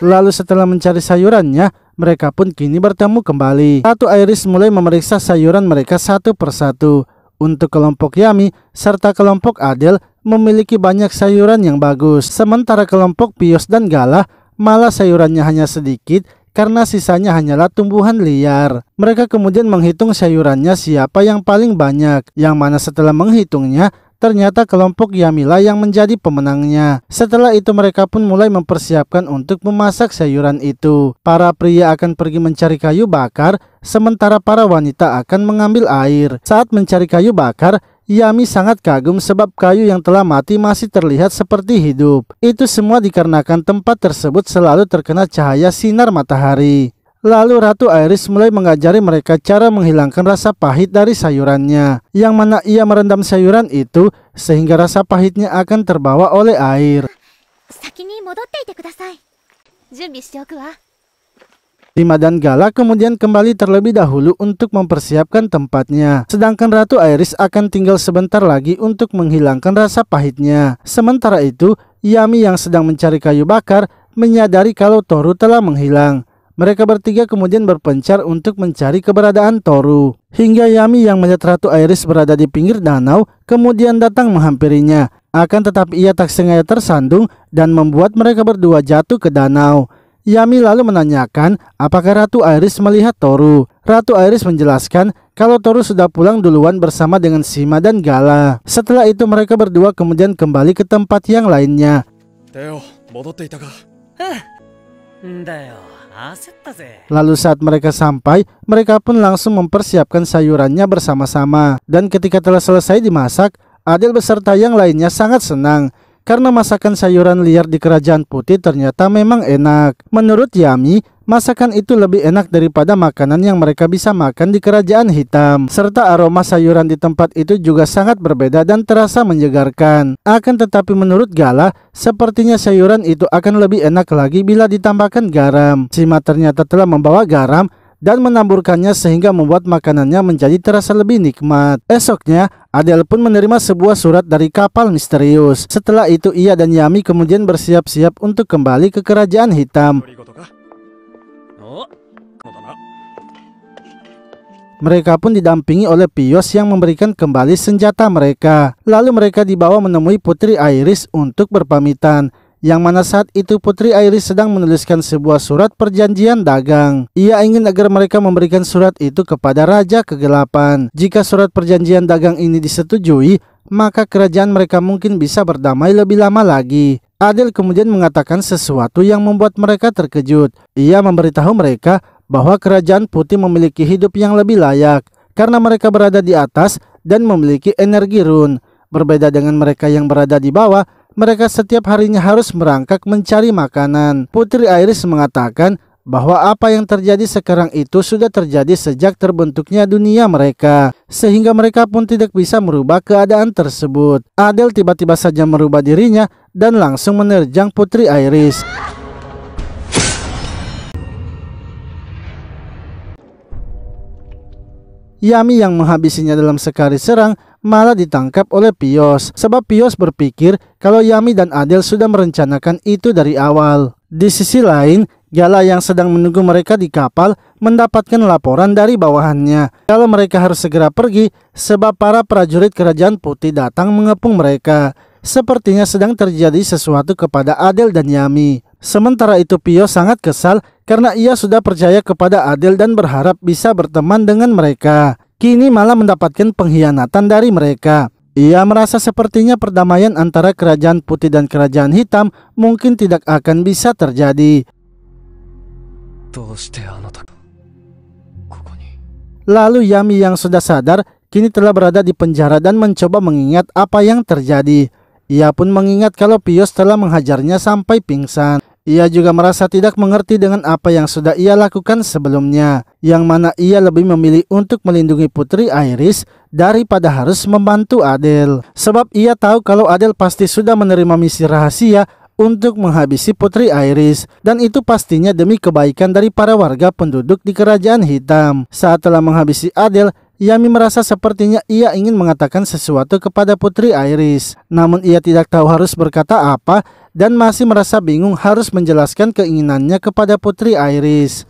Speaker 1: Lalu setelah mencari sayurannya, mereka pun kini bertemu kembali. Satu Iris mulai memeriksa sayuran mereka satu persatu. Untuk kelompok Yami serta kelompok Adel memiliki banyak sayuran yang bagus, sementara kelompok Pius dan Galah malah sayurannya hanya sedikit karena sisanya hanyalah tumbuhan liar. Mereka kemudian menghitung sayurannya siapa yang paling banyak, yang mana setelah menghitungnya ternyata kelompok Yamila yang menjadi pemenangnya. Setelah itu mereka pun mulai mempersiapkan untuk memasak sayuran itu. Para pria akan pergi mencari kayu bakar, sementara para wanita akan mengambil air. Saat mencari kayu bakar, Yami sangat kagum sebab kayu yang telah mati masih terlihat seperti hidup. Itu semua dikarenakan tempat tersebut selalu terkena cahaya sinar matahari. Lalu Ratu Iris mulai mengajari mereka cara menghilangkan rasa pahit dari sayurannya, yang mana ia merendam sayuran itu sehingga rasa pahitnya akan terbawa oleh air. Lima dan Gala kemudian kembali terlebih dahulu untuk mempersiapkan tempatnya, sedangkan Ratu Iris akan tinggal sebentar lagi untuk menghilangkan rasa pahitnya. Sementara itu, Yami yang sedang mencari kayu bakar menyadari kalau Toru telah menghilang. Mereka bertiga kemudian berpencar untuk mencari keberadaan Toru. Hingga Yami yang melihat Ratu Iris berada di pinggir danau, kemudian datang menghampirinya. Akan tetapi ia tak sengaja tersandung dan membuat mereka berdua jatuh ke danau. Yami lalu menanyakan apakah Ratu Iris melihat Toru. Ratu Iris menjelaskan kalau Toru sudah pulang duluan bersama dengan Sima dan Gala. Setelah itu mereka berdua kemudian kembali ke tempat yang lainnya. Teo, 戻っていたか。Lalu saat mereka sampai, mereka pun langsung mempersiapkan sayurannya bersama-sama. Dan ketika telah selesai dimasak, Adil beserta yang lainnya sangat senang karena masakan sayuran liar di kerajaan putih ternyata memang enak. Menurut Yami, Masakan itu lebih enak daripada makanan yang mereka bisa makan di kerajaan hitam. Serta aroma sayuran di tempat itu juga sangat berbeda dan terasa menyegarkan. Akan tetapi menurut Gala, sepertinya sayuran itu akan lebih enak lagi bila ditambahkan garam. Sima ternyata telah membawa garam dan menaburkannya sehingga membuat makanannya menjadi terasa lebih nikmat. Esoknya, Adele pun menerima sebuah surat dari kapal misterius. Setelah itu, ia dan Yami kemudian bersiap-siap untuk kembali ke kerajaan hitam. Mereka pun didampingi oleh Pios yang memberikan kembali senjata mereka. Lalu mereka dibawa menemui Putri Iris untuk berpamitan yang mana saat itu Putri Iris sedang menuliskan sebuah surat perjanjian dagang. Ia ingin agar mereka memberikan surat itu kepada Raja Kegelapan. Jika surat perjanjian dagang ini disetujui, maka kerajaan mereka mungkin bisa berdamai lebih lama lagi. Adil kemudian mengatakan sesuatu yang membuat mereka terkejut. Ia memberitahu mereka bahwa kerajaan putih memiliki hidup yang lebih layak karena mereka berada di atas dan memiliki energi run. Berbeda dengan mereka yang berada di bawah, mereka setiap harinya harus merangkak mencari makanan. Putri Iris mengatakan bahwa apa yang terjadi sekarang itu sudah terjadi sejak terbentuknya dunia mereka, sehingga mereka pun tidak bisa merubah keadaan tersebut. Adel tiba-tiba saja merubah dirinya dan langsung menerjang Putri Iris. Yami yang menghabisinya dalam sekali serang malah ditangkap oleh Pios sebab Pios berpikir kalau Yami dan Adel sudah merencanakan itu dari awal. Di sisi lain, Gala yang sedang menunggu mereka di kapal mendapatkan laporan dari bawahannya kalau mereka harus segera pergi sebab para prajurit kerajaan putih datang mengepung mereka. Sepertinya sedang terjadi sesuatu kepada Adel dan Yami. Sementara itu Pio sangat kesal karena ia sudah percaya kepada Adel dan berharap bisa berteman dengan mereka. Kini malah mendapatkan pengkhianatan dari mereka. Ia merasa sepertinya perdamaian antara kerajaan putih dan kerajaan hitam mungkin tidak akan bisa terjadi. Lalu Yami yang sudah sadar kini telah berada di penjara dan mencoba mengingat apa yang terjadi. Ia pun mengingat kalau Pius telah menghajarnya sampai pingsan. Ia juga merasa tidak mengerti dengan apa yang sudah ia lakukan sebelumnya, yang mana ia lebih memilih untuk melindungi putri Iris daripada harus membantu Adel. Sebab ia tahu kalau Adel pasti sudah menerima misi rahasia untuk menghabisi putri Iris dan itu pastinya demi kebaikan dari para warga penduduk di kerajaan hitam. Saat telah menghabisi Adel, Yami merasa sepertinya ia ingin mengatakan sesuatu kepada Putri Iris. Namun ia tidak tahu harus berkata apa dan masih merasa bingung harus menjelaskan keinginannya kepada Putri Iris.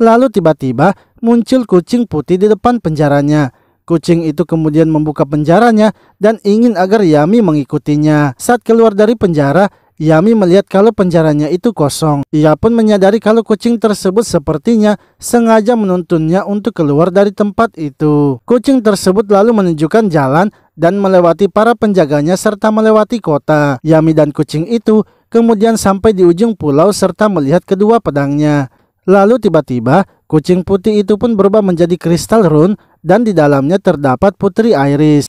Speaker 1: Lalu tiba-tiba muncul kucing putih di depan penjaranya. Kucing itu kemudian membuka penjaranya dan ingin agar Yami mengikutinya. Saat keluar dari penjara, Yami melihat kalau penjaranya itu kosong. Ia pun menyadari kalau kucing tersebut sepertinya sengaja menuntunnya untuk keluar dari tempat itu. Kucing tersebut lalu menunjukkan jalan dan melewati para penjaganya serta melewati kota. Yami dan kucing itu kemudian sampai di ujung pulau serta melihat kedua pedangnya. Lalu tiba-tiba kucing putih itu pun berubah menjadi kristal rune dan di dalamnya terdapat putri Iris.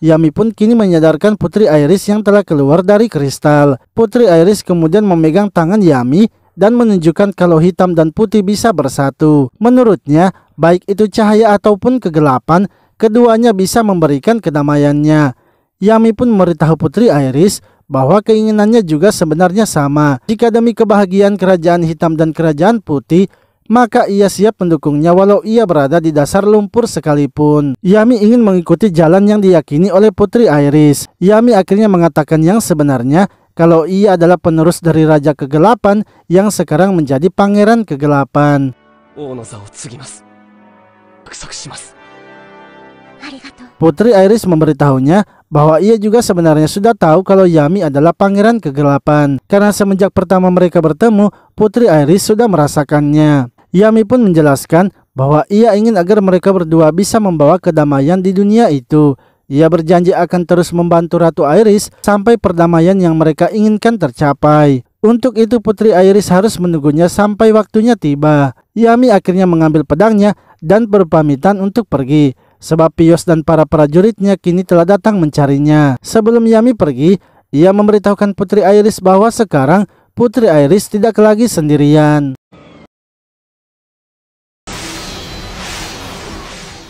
Speaker 1: Yami pun kini menyadarkan Putri Iris yang telah keluar dari kristal. Putri Iris kemudian memegang tangan Yami dan menunjukkan kalau hitam dan putih bisa bersatu. Menurutnya, baik itu cahaya ataupun kegelapan, keduanya bisa memberikan kedamaiannya. Yami pun memberitahu Putri Iris bahwa keinginannya juga sebenarnya sama. Jika demi kebahagiaan kerajaan hitam dan kerajaan putih, maka ia siap mendukungnya walau ia berada di dasar lumpur sekalipun. Yami ingin mengikuti jalan yang diyakini oleh Putri Iris. Yami akhirnya mengatakan yang sebenarnya kalau ia adalah penerus dari Raja Kegelapan yang sekarang menjadi Pangeran Kegelapan. Putri Iris memberitahunya bahwa ia juga sebenarnya sudah tahu kalau Yami adalah pangeran kegelapan. Karena semenjak pertama mereka bertemu, Putri Iris sudah merasakannya. Yami pun menjelaskan bahwa ia ingin agar mereka berdua bisa membawa kedamaian di dunia itu. Ia berjanji akan terus membantu Ratu Iris sampai perdamaian yang mereka inginkan tercapai. Untuk itu Putri Iris harus menunggunya sampai waktunya tiba. Yami akhirnya mengambil pedangnya dan berpamitan untuk pergi. Sebab Pius dan para prajuritnya kini telah datang mencarinya. Sebelum Yami pergi, ia memberitahukan Putri Iris bahwa sekarang Putri Iris tidak lagi sendirian.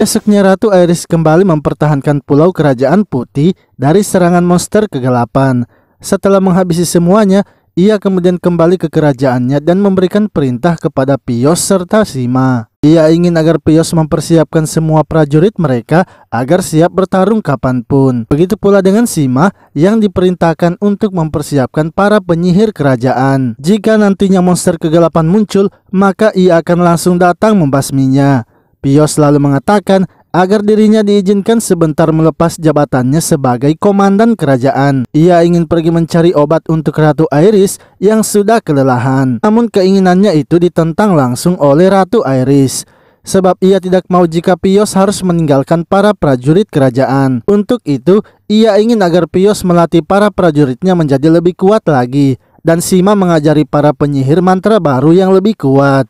Speaker 1: Esoknya Ratu Iris kembali mempertahankan pulau kerajaan putih dari serangan monster kegelapan. Setelah menghabisi semuanya, ia kemudian kembali ke kerajaannya dan memberikan perintah kepada Pios serta Sima. Ia ingin agar Pios mempersiapkan semua prajurit mereka agar siap bertarung kapanpun. Begitu pula dengan Sima yang diperintahkan untuk mempersiapkan para penyihir kerajaan. Jika nantinya monster kegelapan muncul, maka ia akan langsung datang membasminya. Pio selalu mengatakan agar dirinya diizinkan sebentar melepas jabatannya sebagai komandan kerajaan. Ia ingin pergi mencari obat untuk Ratu Iris yang sudah kelelahan. Namun keinginannya itu ditentang langsung oleh Ratu Iris. Sebab ia tidak mau jika Pios harus meninggalkan para prajurit kerajaan. Untuk itu, ia ingin agar Pios melatih para prajuritnya menjadi lebih kuat lagi. Dan Sima mengajari para penyihir mantra baru yang lebih kuat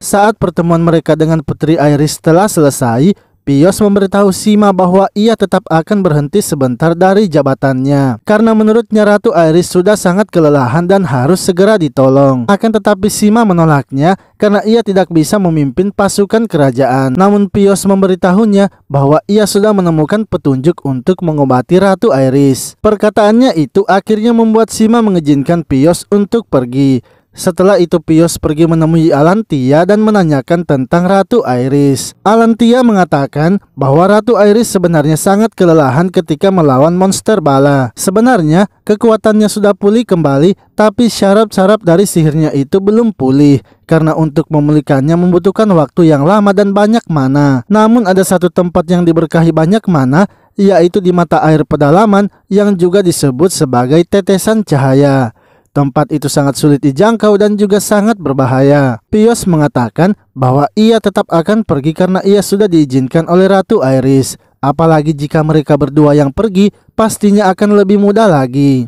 Speaker 1: saat pertemuan mereka dengan Putri Iris telah selesai, Pios memberitahu Sima bahwa ia tetap akan berhenti sebentar dari jabatannya karena menurutnya Ratu Iris sudah sangat kelelahan dan harus segera ditolong. Akan tetapi Sima menolaknya karena ia tidak bisa memimpin pasukan kerajaan. Namun Pios memberitahunya bahwa ia sudah menemukan petunjuk untuk mengobati Ratu Iris. Perkataannya itu akhirnya membuat Sima mengizinkan Pios untuk pergi. Setelah itu Pius pergi menemui Alantia dan menanyakan tentang Ratu Iris. Alantia mengatakan bahwa Ratu Iris sebenarnya sangat kelelahan ketika melawan monster bala. Sebenarnya kekuatannya sudah pulih kembali tapi syarat-syarat dari sihirnya itu belum pulih karena untuk memulihkannya membutuhkan waktu yang lama dan banyak mana. Namun ada satu tempat yang diberkahi banyak mana, yaitu di mata air pedalaman yang juga disebut sebagai tetesan cahaya. Tempat itu sangat sulit dijangkau dan juga sangat berbahaya. Pius mengatakan bahwa ia tetap akan pergi karena ia sudah diizinkan oleh Ratu Iris. Apalagi jika mereka berdua yang pergi, pastinya akan lebih mudah lagi.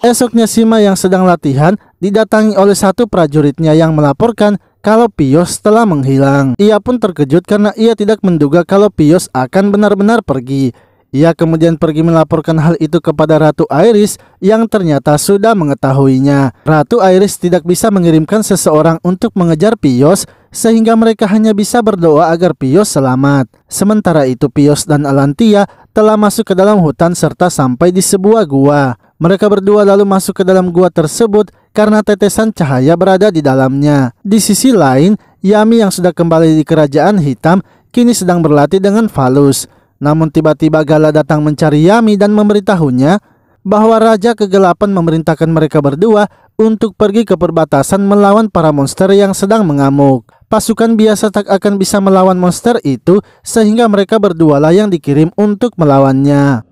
Speaker 1: Esoknya Sima yang sedang latihan didatangi oleh satu prajuritnya yang melaporkan kalau Pius telah menghilang. Ia pun terkejut karena ia tidak menduga kalau Pius akan benar-benar pergi. Ia kemudian pergi melaporkan hal itu kepada Ratu Iris yang ternyata sudah mengetahuinya. Ratu Iris tidak bisa mengirimkan seseorang untuk mengejar Pios sehingga mereka hanya bisa berdoa agar Pios selamat. Sementara itu Pios dan Alantia telah masuk ke dalam hutan serta sampai di sebuah gua. Mereka berdua lalu masuk ke dalam gua tersebut karena tetesan cahaya berada di dalamnya. Di sisi lain, Yami yang sudah kembali di kerajaan hitam kini sedang berlatih dengan Valus. Namun tiba-tiba Gala datang mencari Yami dan memberitahunya bahwa Raja Kegelapan memerintahkan mereka berdua untuk pergi ke perbatasan melawan para monster yang sedang mengamuk. Pasukan biasa tak akan bisa melawan monster itu sehingga mereka berdualah yang dikirim untuk melawannya.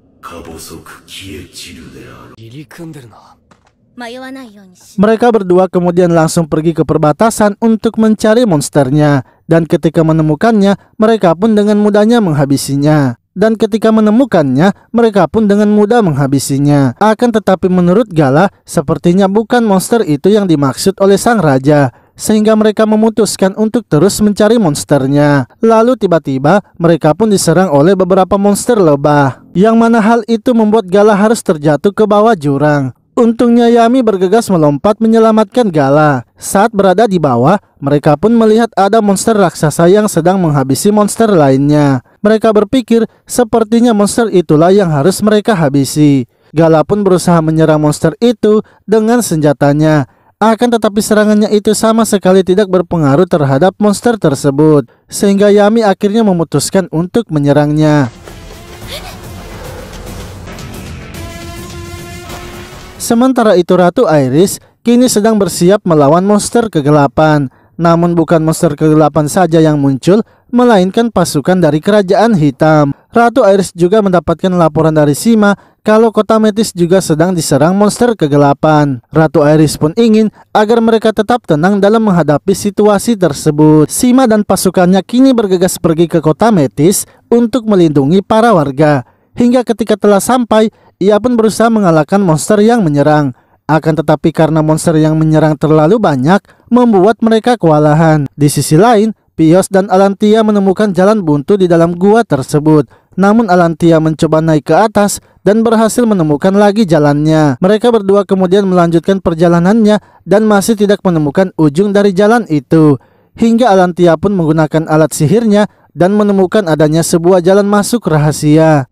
Speaker 1: Mereka berdua kemudian langsung pergi ke perbatasan untuk mencari monsternya dan ketika menemukannya mereka pun dengan mudahnya menghabisinya dan ketika menemukannya, mereka pun dengan mudah menghabisinya. Akan tetapi menurut Gala, sepertinya bukan monster itu yang dimaksud oleh sang raja, sehingga mereka memutuskan untuk terus mencari monsternya. Lalu tiba-tiba mereka pun diserang oleh beberapa monster lebah, yang mana hal itu membuat Gala harus terjatuh ke bawah jurang. Untungnya Yami bergegas melompat menyelamatkan Gala. Saat berada di bawah, mereka pun melihat ada monster raksasa yang sedang menghabisi monster lainnya. Mereka berpikir sepertinya monster itulah yang harus mereka habisi. Gala pun berusaha menyerang monster itu dengan senjatanya. Akan tetapi serangannya itu sama sekali tidak berpengaruh terhadap monster tersebut. Sehingga Yami akhirnya memutuskan untuk menyerangnya. Sementara itu Ratu Iris kini sedang bersiap melawan monster kegelapan. Namun bukan monster kegelapan saja yang muncul, melainkan pasukan dari kerajaan hitam. Ratu Iris juga mendapatkan laporan dari Sima kalau kota Metis juga sedang diserang monster kegelapan. Ratu Iris pun ingin agar mereka tetap tenang dalam menghadapi situasi tersebut. Sima dan pasukannya kini bergegas pergi ke kota Metis untuk melindungi para warga. Hingga ketika telah sampai, ia pun berusaha mengalahkan monster yang menyerang. Akan tetapi karena monster yang menyerang terlalu banyak, membuat mereka kewalahan. Di sisi lain, Pios dan Alantia menemukan jalan buntu di dalam gua tersebut. Namun Alantia mencoba naik ke atas dan berhasil menemukan lagi jalannya. Mereka berdua kemudian melanjutkan perjalanannya dan masih tidak menemukan ujung dari jalan itu. Hingga Alantia pun menggunakan alat sihirnya dan menemukan adanya sebuah jalan masuk rahasia.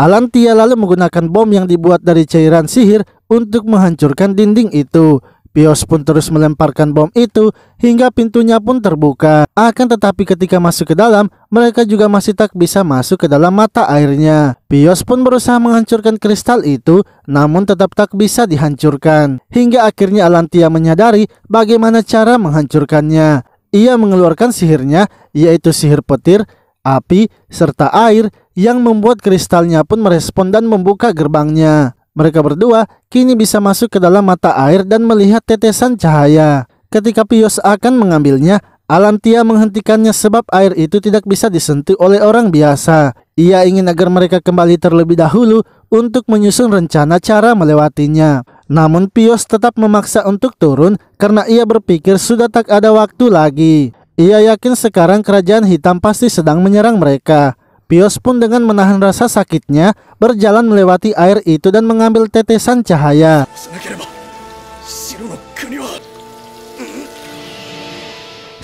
Speaker 1: Alantia lalu menggunakan bom yang dibuat dari cairan sihir untuk menghancurkan dinding itu. Pios pun terus melemparkan bom itu hingga pintunya pun terbuka. Akan tetapi ketika masuk ke dalam, mereka juga masih tak bisa masuk ke dalam mata airnya. Pios pun berusaha menghancurkan kristal itu, namun tetap tak bisa dihancurkan. Hingga akhirnya Alantia menyadari bagaimana cara menghancurkannya. Ia mengeluarkan sihirnya, yaitu sihir petir, api, serta air yang membuat kristalnya pun merespon dan membuka gerbangnya. Mereka berdua kini bisa masuk ke dalam mata air dan melihat tetesan cahaya. Ketika Pius akan mengambilnya, Alantia menghentikannya sebab air itu tidak bisa disentuh oleh orang biasa. Ia ingin agar mereka kembali terlebih dahulu untuk menyusun rencana cara melewatinya. Namun Pius tetap memaksa untuk turun karena ia berpikir sudah tak ada waktu lagi. Ia yakin sekarang kerajaan hitam pasti sedang menyerang mereka. Pius pun dengan menahan rasa sakitnya berjalan melewati air itu dan mengambil tetesan cahaya.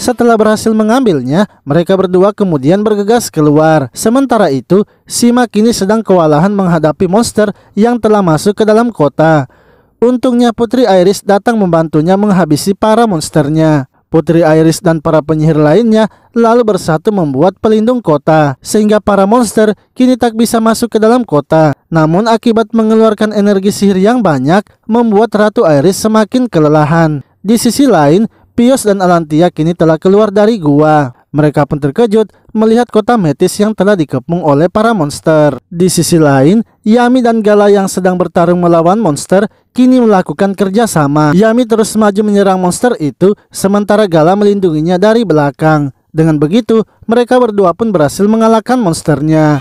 Speaker 1: Setelah berhasil mengambilnya, mereka berdua kemudian bergegas keluar. Sementara itu, Sima kini sedang kewalahan menghadapi monster yang telah masuk ke dalam kota. Untungnya Putri Iris datang membantunya menghabisi para monsternya. Putri Iris dan para penyihir lainnya lalu bersatu membuat pelindung kota, sehingga para monster kini tak bisa masuk ke dalam kota. Namun akibat mengeluarkan energi sihir yang banyak, membuat Ratu Iris semakin kelelahan. Di sisi lain, Pius dan Alantia kini telah keluar dari gua. Mereka pun terkejut melihat kota Metis yang telah dikepung oleh para monster. Di sisi lain, Yami dan Gala yang sedang bertarung melawan monster kini melakukan kerjasama. Yami terus maju menyerang monster itu, sementara Gala melindunginya dari belakang. Dengan begitu, mereka berdua pun berhasil mengalahkan monsternya.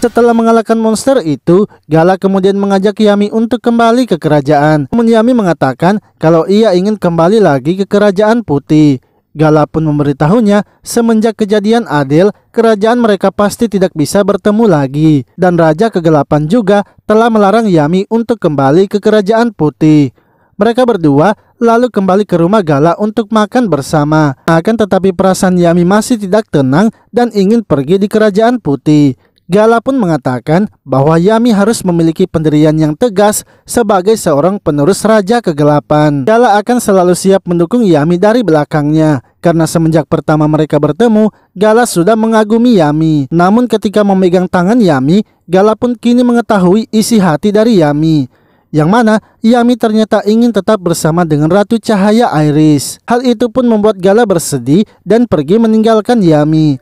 Speaker 1: Setelah mengalahkan monster itu, Gala kemudian mengajak Yami untuk kembali ke kerajaan. Namun Yami mengatakan kalau ia ingin kembali lagi ke kerajaan putih. Gala pun memberitahunya, semenjak kejadian Adil, kerajaan mereka pasti tidak bisa bertemu lagi. Dan Raja Kegelapan juga telah melarang Yami untuk kembali ke kerajaan putih. Mereka berdua lalu kembali ke rumah Gala untuk makan bersama. Akan tetapi perasaan Yami masih tidak tenang dan ingin pergi di kerajaan putih. Gala pun mengatakan bahwa Yami harus memiliki pendirian yang tegas sebagai seorang penerus Raja Kegelapan. Gala akan selalu siap mendukung Yami dari belakangnya. Karena semenjak pertama mereka bertemu, Gala sudah mengagumi Yami. Namun ketika memegang tangan Yami, Gala pun kini mengetahui isi hati dari Yami yang mana Yami ternyata ingin tetap bersama dengan Ratu Cahaya Iris. Hal itu pun membuat Gala bersedih dan pergi meninggalkan Yami.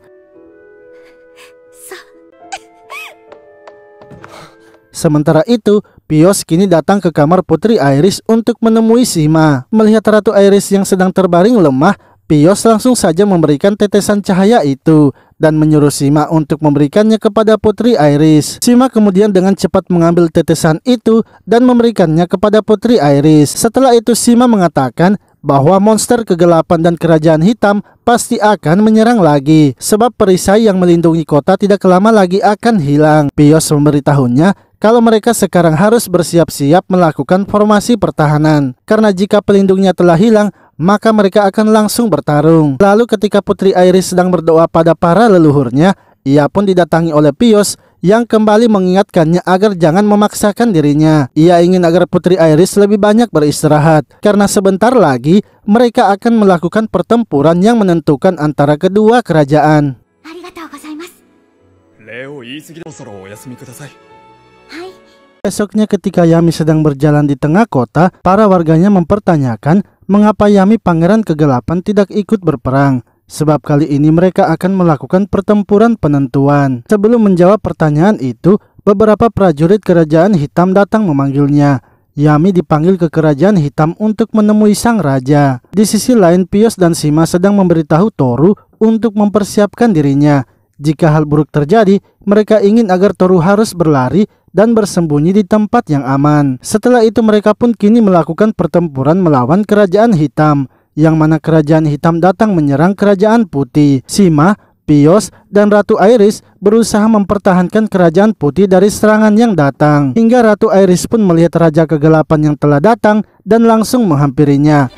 Speaker 1: Sementara itu, Pios kini datang ke kamar Putri Iris untuk menemui Sima. Melihat Ratu Iris yang sedang terbaring lemah, Pios langsung saja memberikan tetesan cahaya itu dan menyuruh Sima untuk memberikannya kepada putri Iris. Sima kemudian dengan cepat mengambil tetesan itu dan memberikannya kepada putri Iris. Setelah itu Sima mengatakan bahwa monster kegelapan dan kerajaan hitam pasti akan menyerang lagi sebab perisai yang melindungi kota tidak lama lagi akan hilang. Pios memberitahunya kalau mereka sekarang harus bersiap-siap melakukan formasi pertahanan karena jika pelindungnya telah hilang maka mereka akan langsung bertarung. Lalu ketika Putri Iris sedang berdoa pada para leluhurnya, ia pun didatangi oleh Pius yang kembali mengingatkannya agar jangan memaksakan dirinya. Ia ingin agar Putri Iris lebih banyak beristirahat, karena sebentar lagi mereka akan melakukan pertempuran yang menentukan antara kedua kerajaan. Besoknya ketika Yami sedang berjalan di tengah kota, para warganya mempertanyakan mengapa Yami Pangeran Kegelapan tidak ikut berperang. Sebab kali ini mereka akan melakukan pertempuran penentuan. Sebelum menjawab pertanyaan itu, beberapa prajurit kerajaan hitam datang memanggilnya. Yami dipanggil ke kerajaan hitam untuk menemui sang raja. Di sisi lain, Pius dan Sima sedang memberitahu Toru untuk mempersiapkan dirinya. Jika hal buruk terjadi, mereka ingin agar Toru harus berlari dan bersembunyi di tempat yang aman. Setelah itu mereka pun kini melakukan pertempuran melawan kerajaan hitam, yang mana kerajaan hitam datang menyerang kerajaan putih. Sima, Pios, dan Ratu Iris berusaha mempertahankan kerajaan putih dari serangan yang datang. Hingga Ratu Iris pun melihat Raja Kegelapan yang telah datang dan langsung menghampirinya.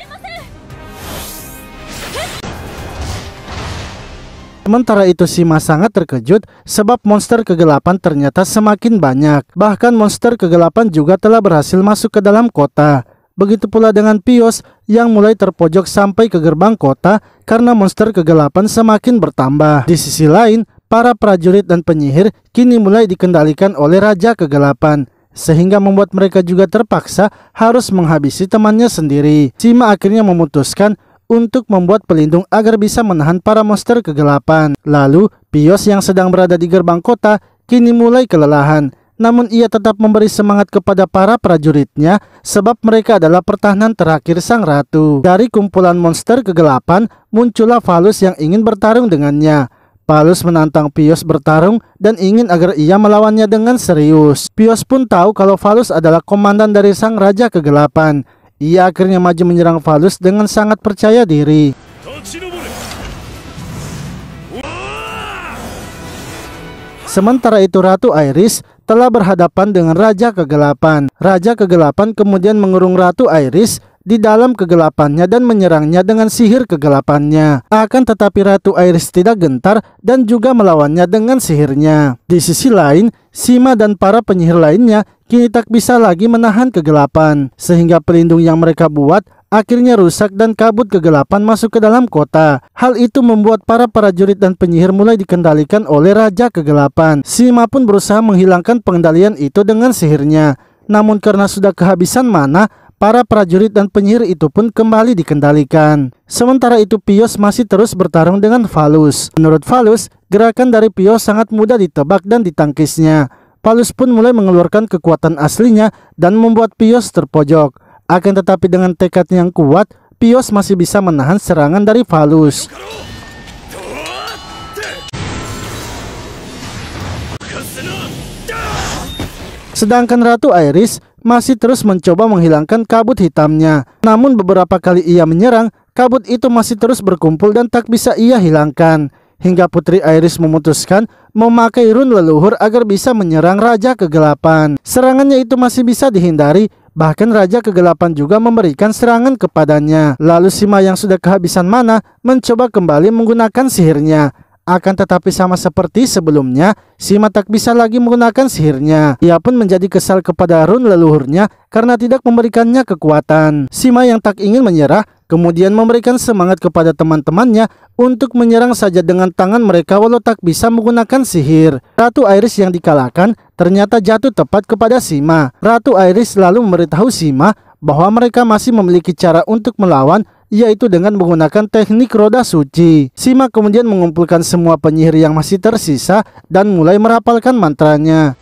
Speaker 1: Sementara itu Sima sangat terkejut sebab monster kegelapan ternyata semakin banyak. Bahkan monster kegelapan juga telah berhasil masuk ke dalam kota. Begitu pula dengan Pios yang mulai terpojok sampai ke gerbang kota karena monster kegelapan semakin bertambah. Di sisi lain, para prajurit dan penyihir kini mulai dikendalikan oleh Raja Kegelapan sehingga membuat mereka juga terpaksa harus menghabisi temannya sendiri. Sima akhirnya memutuskan untuk membuat pelindung agar bisa menahan para monster kegelapan. Lalu, Pios yang sedang berada di gerbang kota kini mulai kelelahan. Namun ia tetap memberi semangat kepada para prajuritnya sebab mereka adalah pertahanan terakhir sang ratu. Dari kumpulan monster kegelapan, muncullah Valus yang ingin bertarung dengannya. Valus menantang Pios bertarung dan ingin agar ia melawannya dengan serius. Pios pun tahu kalau Valus adalah komandan dari sang raja kegelapan. Ia akhirnya maju menyerang Valus dengan sangat percaya diri. Sementara itu Ratu Iris telah berhadapan dengan Raja Kegelapan. Raja Kegelapan kemudian mengurung Ratu Iris di dalam kegelapannya dan menyerangnya dengan sihir kegelapannya. Akan tetapi Ratu Iris tidak gentar dan juga melawannya dengan sihirnya. Di sisi lain, Sima dan para penyihir lainnya kini tak bisa lagi menahan kegelapan, sehingga pelindung yang mereka buat akhirnya rusak dan kabut kegelapan masuk ke dalam kota. Hal itu membuat para prajurit dan penyihir mulai dikendalikan oleh Raja Kegelapan. Sima pun berusaha menghilangkan pengendalian itu dengan sihirnya. Namun karena sudah kehabisan mana, para prajurit dan penyihir itu pun kembali dikendalikan. Sementara itu Pios masih terus bertarung dengan Valus. Menurut Valus, gerakan dari Pios sangat mudah ditebak dan ditangkisnya. Paulus pun mulai mengeluarkan kekuatan aslinya dan membuat Pius terpojok. Akan tetapi dengan tekad yang kuat, Pius masih bisa menahan serangan dari Paulus. Sedangkan Ratu Iris masih terus mencoba menghilangkan kabut hitamnya. Namun beberapa kali ia menyerang, kabut itu masih terus berkumpul dan tak bisa ia hilangkan hingga Putri Iris memutuskan memakai rune leluhur agar bisa menyerang Raja Kegelapan. Serangannya itu masih bisa dihindari, bahkan Raja Kegelapan juga memberikan serangan kepadanya. Lalu Sima yang sudah kehabisan mana mencoba kembali menggunakan sihirnya. Akan tetapi sama seperti sebelumnya, Sima tak bisa lagi menggunakan sihirnya. Ia pun menjadi kesal kepada run leluhurnya karena tidak memberikannya kekuatan. Sima yang tak ingin menyerah kemudian memberikan semangat kepada teman-temannya untuk menyerang saja dengan tangan mereka walau tak bisa menggunakan sihir. Ratu Iris yang dikalahkan ternyata jatuh tepat kepada Sima. Ratu Iris lalu memberitahu Sima bahwa mereka masih memiliki cara untuk melawan yaitu dengan menggunakan teknik roda suci. Sima kemudian mengumpulkan semua penyihir yang masih tersisa dan mulai merapalkan mantranya.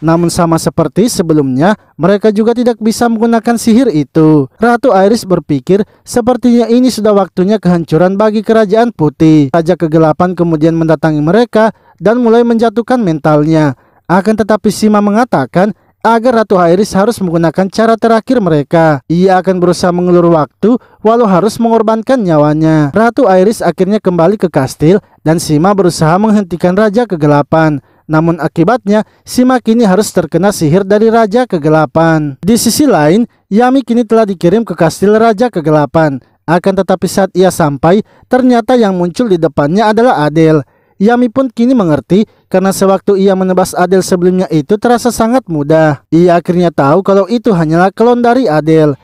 Speaker 1: Namun sama seperti sebelumnya, mereka juga tidak bisa menggunakan sihir itu. Ratu Iris berpikir, sepertinya ini sudah waktunya kehancuran bagi kerajaan putih. Raja kegelapan kemudian mendatangi mereka dan mulai menjatuhkan mentalnya. Akan tetapi Sima mengatakan agar Ratu Iris harus menggunakan cara terakhir mereka. Ia akan berusaha mengelur waktu walau harus mengorbankan nyawanya. Ratu Iris akhirnya kembali ke kastil dan Sima berusaha menghentikan Raja Kegelapan. Namun akibatnya, Sima kini harus terkena sihir dari Raja Kegelapan. Di sisi lain, Yami kini telah dikirim ke kastil Raja Kegelapan. Akan tetapi saat ia sampai, ternyata yang muncul di depannya adalah Adele. Yami pun kini mengerti karena sewaktu ia menebas Adel sebelumnya itu terasa sangat mudah. Ia akhirnya tahu kalau itu hanyalah klon dari Adel. Ah?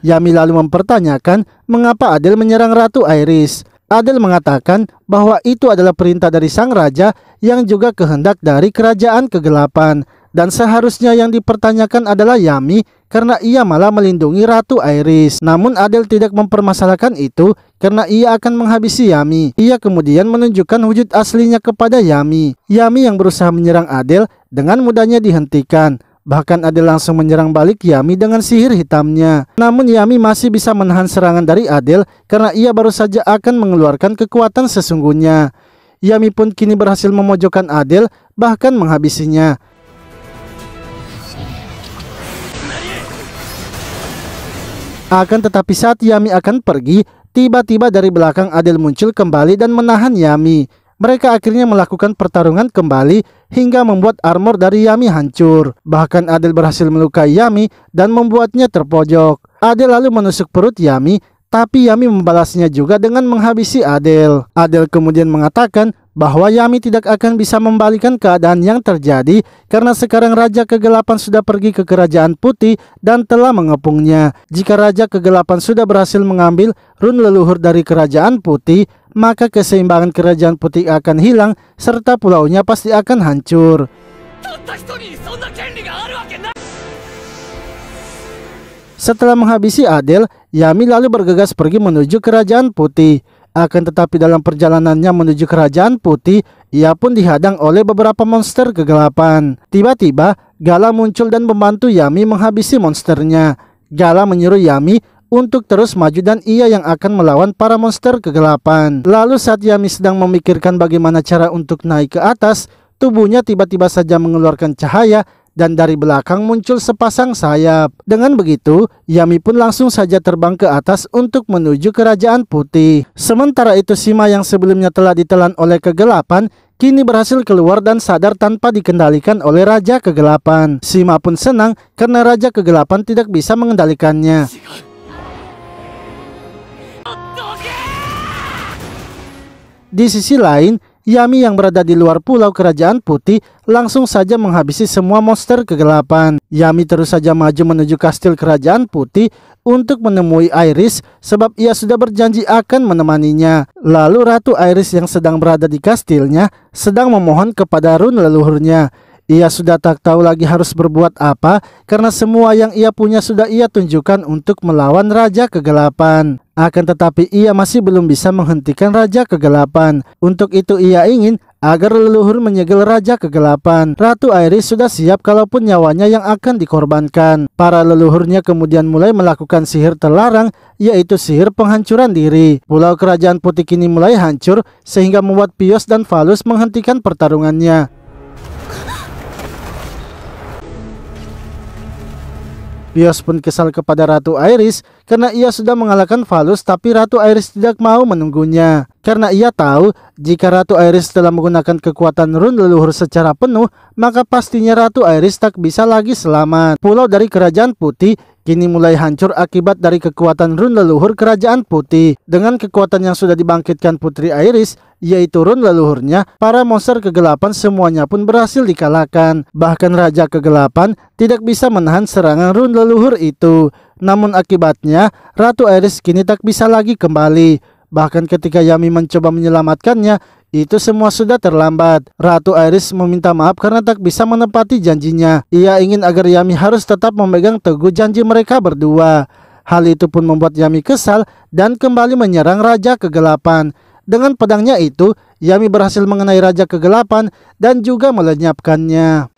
Speaker 1: Yami lalu mempertanyakan mengapa Adel menyerang Ratu Iris. Adel mengatakan bahwa itu adalah perintah dari sang raja yang juga kehendak dari kerajaan kegelapan. Dan seharusnya yang dipertanyakan adalah Yami karena ia malah melindungi Ratu Iris. Namun Adel tidak mempermasalahkan itu karena ia akan menghabisi Yami. Ia kemudian menunjukkan wujud aslinya kepada Yami. Yami yang berusaha menyerang Adel dengan mudahnya dihentikan. Bahkan Adel langsung menyerang balik Yami dengan sihir hitamnya. Namun Yami masih bisa menahan serangan dari Adel karena ia baru saja akan mengeluarkan kekuatan sesungguhnya. Yami pun kini berhasil memojokkan Adel bahkan menghabisinya. Akan tetapi saat Yami akan pergi, tiba-tiba dari belakang Adil muncul kembali dan menahan Yami. Mereka akhirnya melakukan pertarungan kembali hingga membuat armor dari Yami hancur. Bahkan Adil berhasil melukai Yami dan membuatnya terpojok. Adil lalu menusuk perut Yami tapi Yami membalasnya juga dengan menghabisi Adel. Adel kemudian mengatakan bahwa Yami tidak akan bisa membalikan keadaan yang terjadi karena sekarang Raja Kegelapan sudah pergi ke Kerajaan Putih dan telah mengepungnya. Jika Raja Kegelapan sudah berhasil mengambil run leluhur dari Kerajaan Putih, maka keseimbangan Kerajaan Putih akan hilang serta pulaunya pasti akan hancur. Setelah menghabisi Adel, Yami lalu bergegas pergi menuju Kerajaan Putih. Akan tetapi dalam perjalanannya menuju kerajaan putih, ia pun dihadang oleh beberapa monster kegelapan. Tiba-tiba, Gala muncul dan membantu Yami menghabisi monsternya. Gala menyuruh Yami untuk terus maju dan ia yang akan melawan para monster kegelapan. Lalu saat Yami sedang memikirkan bagaimana cara untuk naik ke atas, tubuhnya tiba-tiba saja mengeluarkan cahaya dan dari belakang muncul sepasang sayap. Dengan begitu, Yami pun langsung saja terbang ke atas untuk menuju kerajaan putih. Sementara itu Sima yang sebelumnya telah ditelan oleh kegelapan kini berhasil keluar dan sadar tanpa dikendalikan oleh Raja Kegelapan. Sima pun senang karena Raja Kegelapan tidak bisa mengendalikannya. Di sisi lain, Yami yang berada di luar pulau kerajaan putih langsung saja menghabisi semua monster kegelapan. Yami terus saja maju menuju kastil kerajaan putih untuk menemui Iris sebab ia sudah berjanji akan menemaninya. Lalu Ratu Iris yang sedang berada di kastilnya sedang memohon kepada rune leluhurnya ia sudah tak tahu lagi harus berbuat apa karena semua yang ia punya sudah ia tunjukkan untuk melawan Raja Kegelapan. Akan tetapi ia masih belum bisa menghentikan Raja Kegelapan. Untuk itu ia ingin agar leluhur menyegel Raja Kegelapan. Ratu Iris sudah siap kalaupun nyawanya yang akan dikorbankan. Para leluhurnya kemudian mulai melakukan sihir terlarang, yaitu sihir penghancuran diri. Pulau Kerajaan Putih kini mulai hancur, sehingga membuat Pios dan Valus menghentikan pertarungannya. Bios pun kesal kepada Ratu Iris karena ia sudah mengalahkan Valus tapi Ratu Iris tidak mau menunggunya. Karena ia tahu jika Ratu Iris telah menggunakan kekuatan rune leluhur secara penuh, maka pastinya Ratu Iris tak bisa lagi selamat. Pulau dari Kerajaan Putih kini mulai hancur akibat dari kekuatan run leluhur kerajaan putih. Dengan kekuatan yang sudah dibangkitkan Putri Iris, yaitu run leluhurnya, para monster kegelapan semuanya pun berhasil dikalahkan. Bahkan Raja Kegelapan tidak bisa menahan serangan run leluhur itu. Namun akibatnya, Ratu Iris kini tak bisa lagi kembali. Bahkan ketika Yami mencoba menyelamatkannya, itu semua sudah terlambat. Ratu Iris meminta maaf karena tak bisa menepati janjinya. Ia ingin agar Yami harus tetap memegang teguh janji mereka berdua. Hal itu pun membuat Yami kesal dan kembali menyerang Raja Kegelapan. Dengan pedangnya itu, Yami berhasil mengenai Raja Kegelapan dan juga melenyapkannya.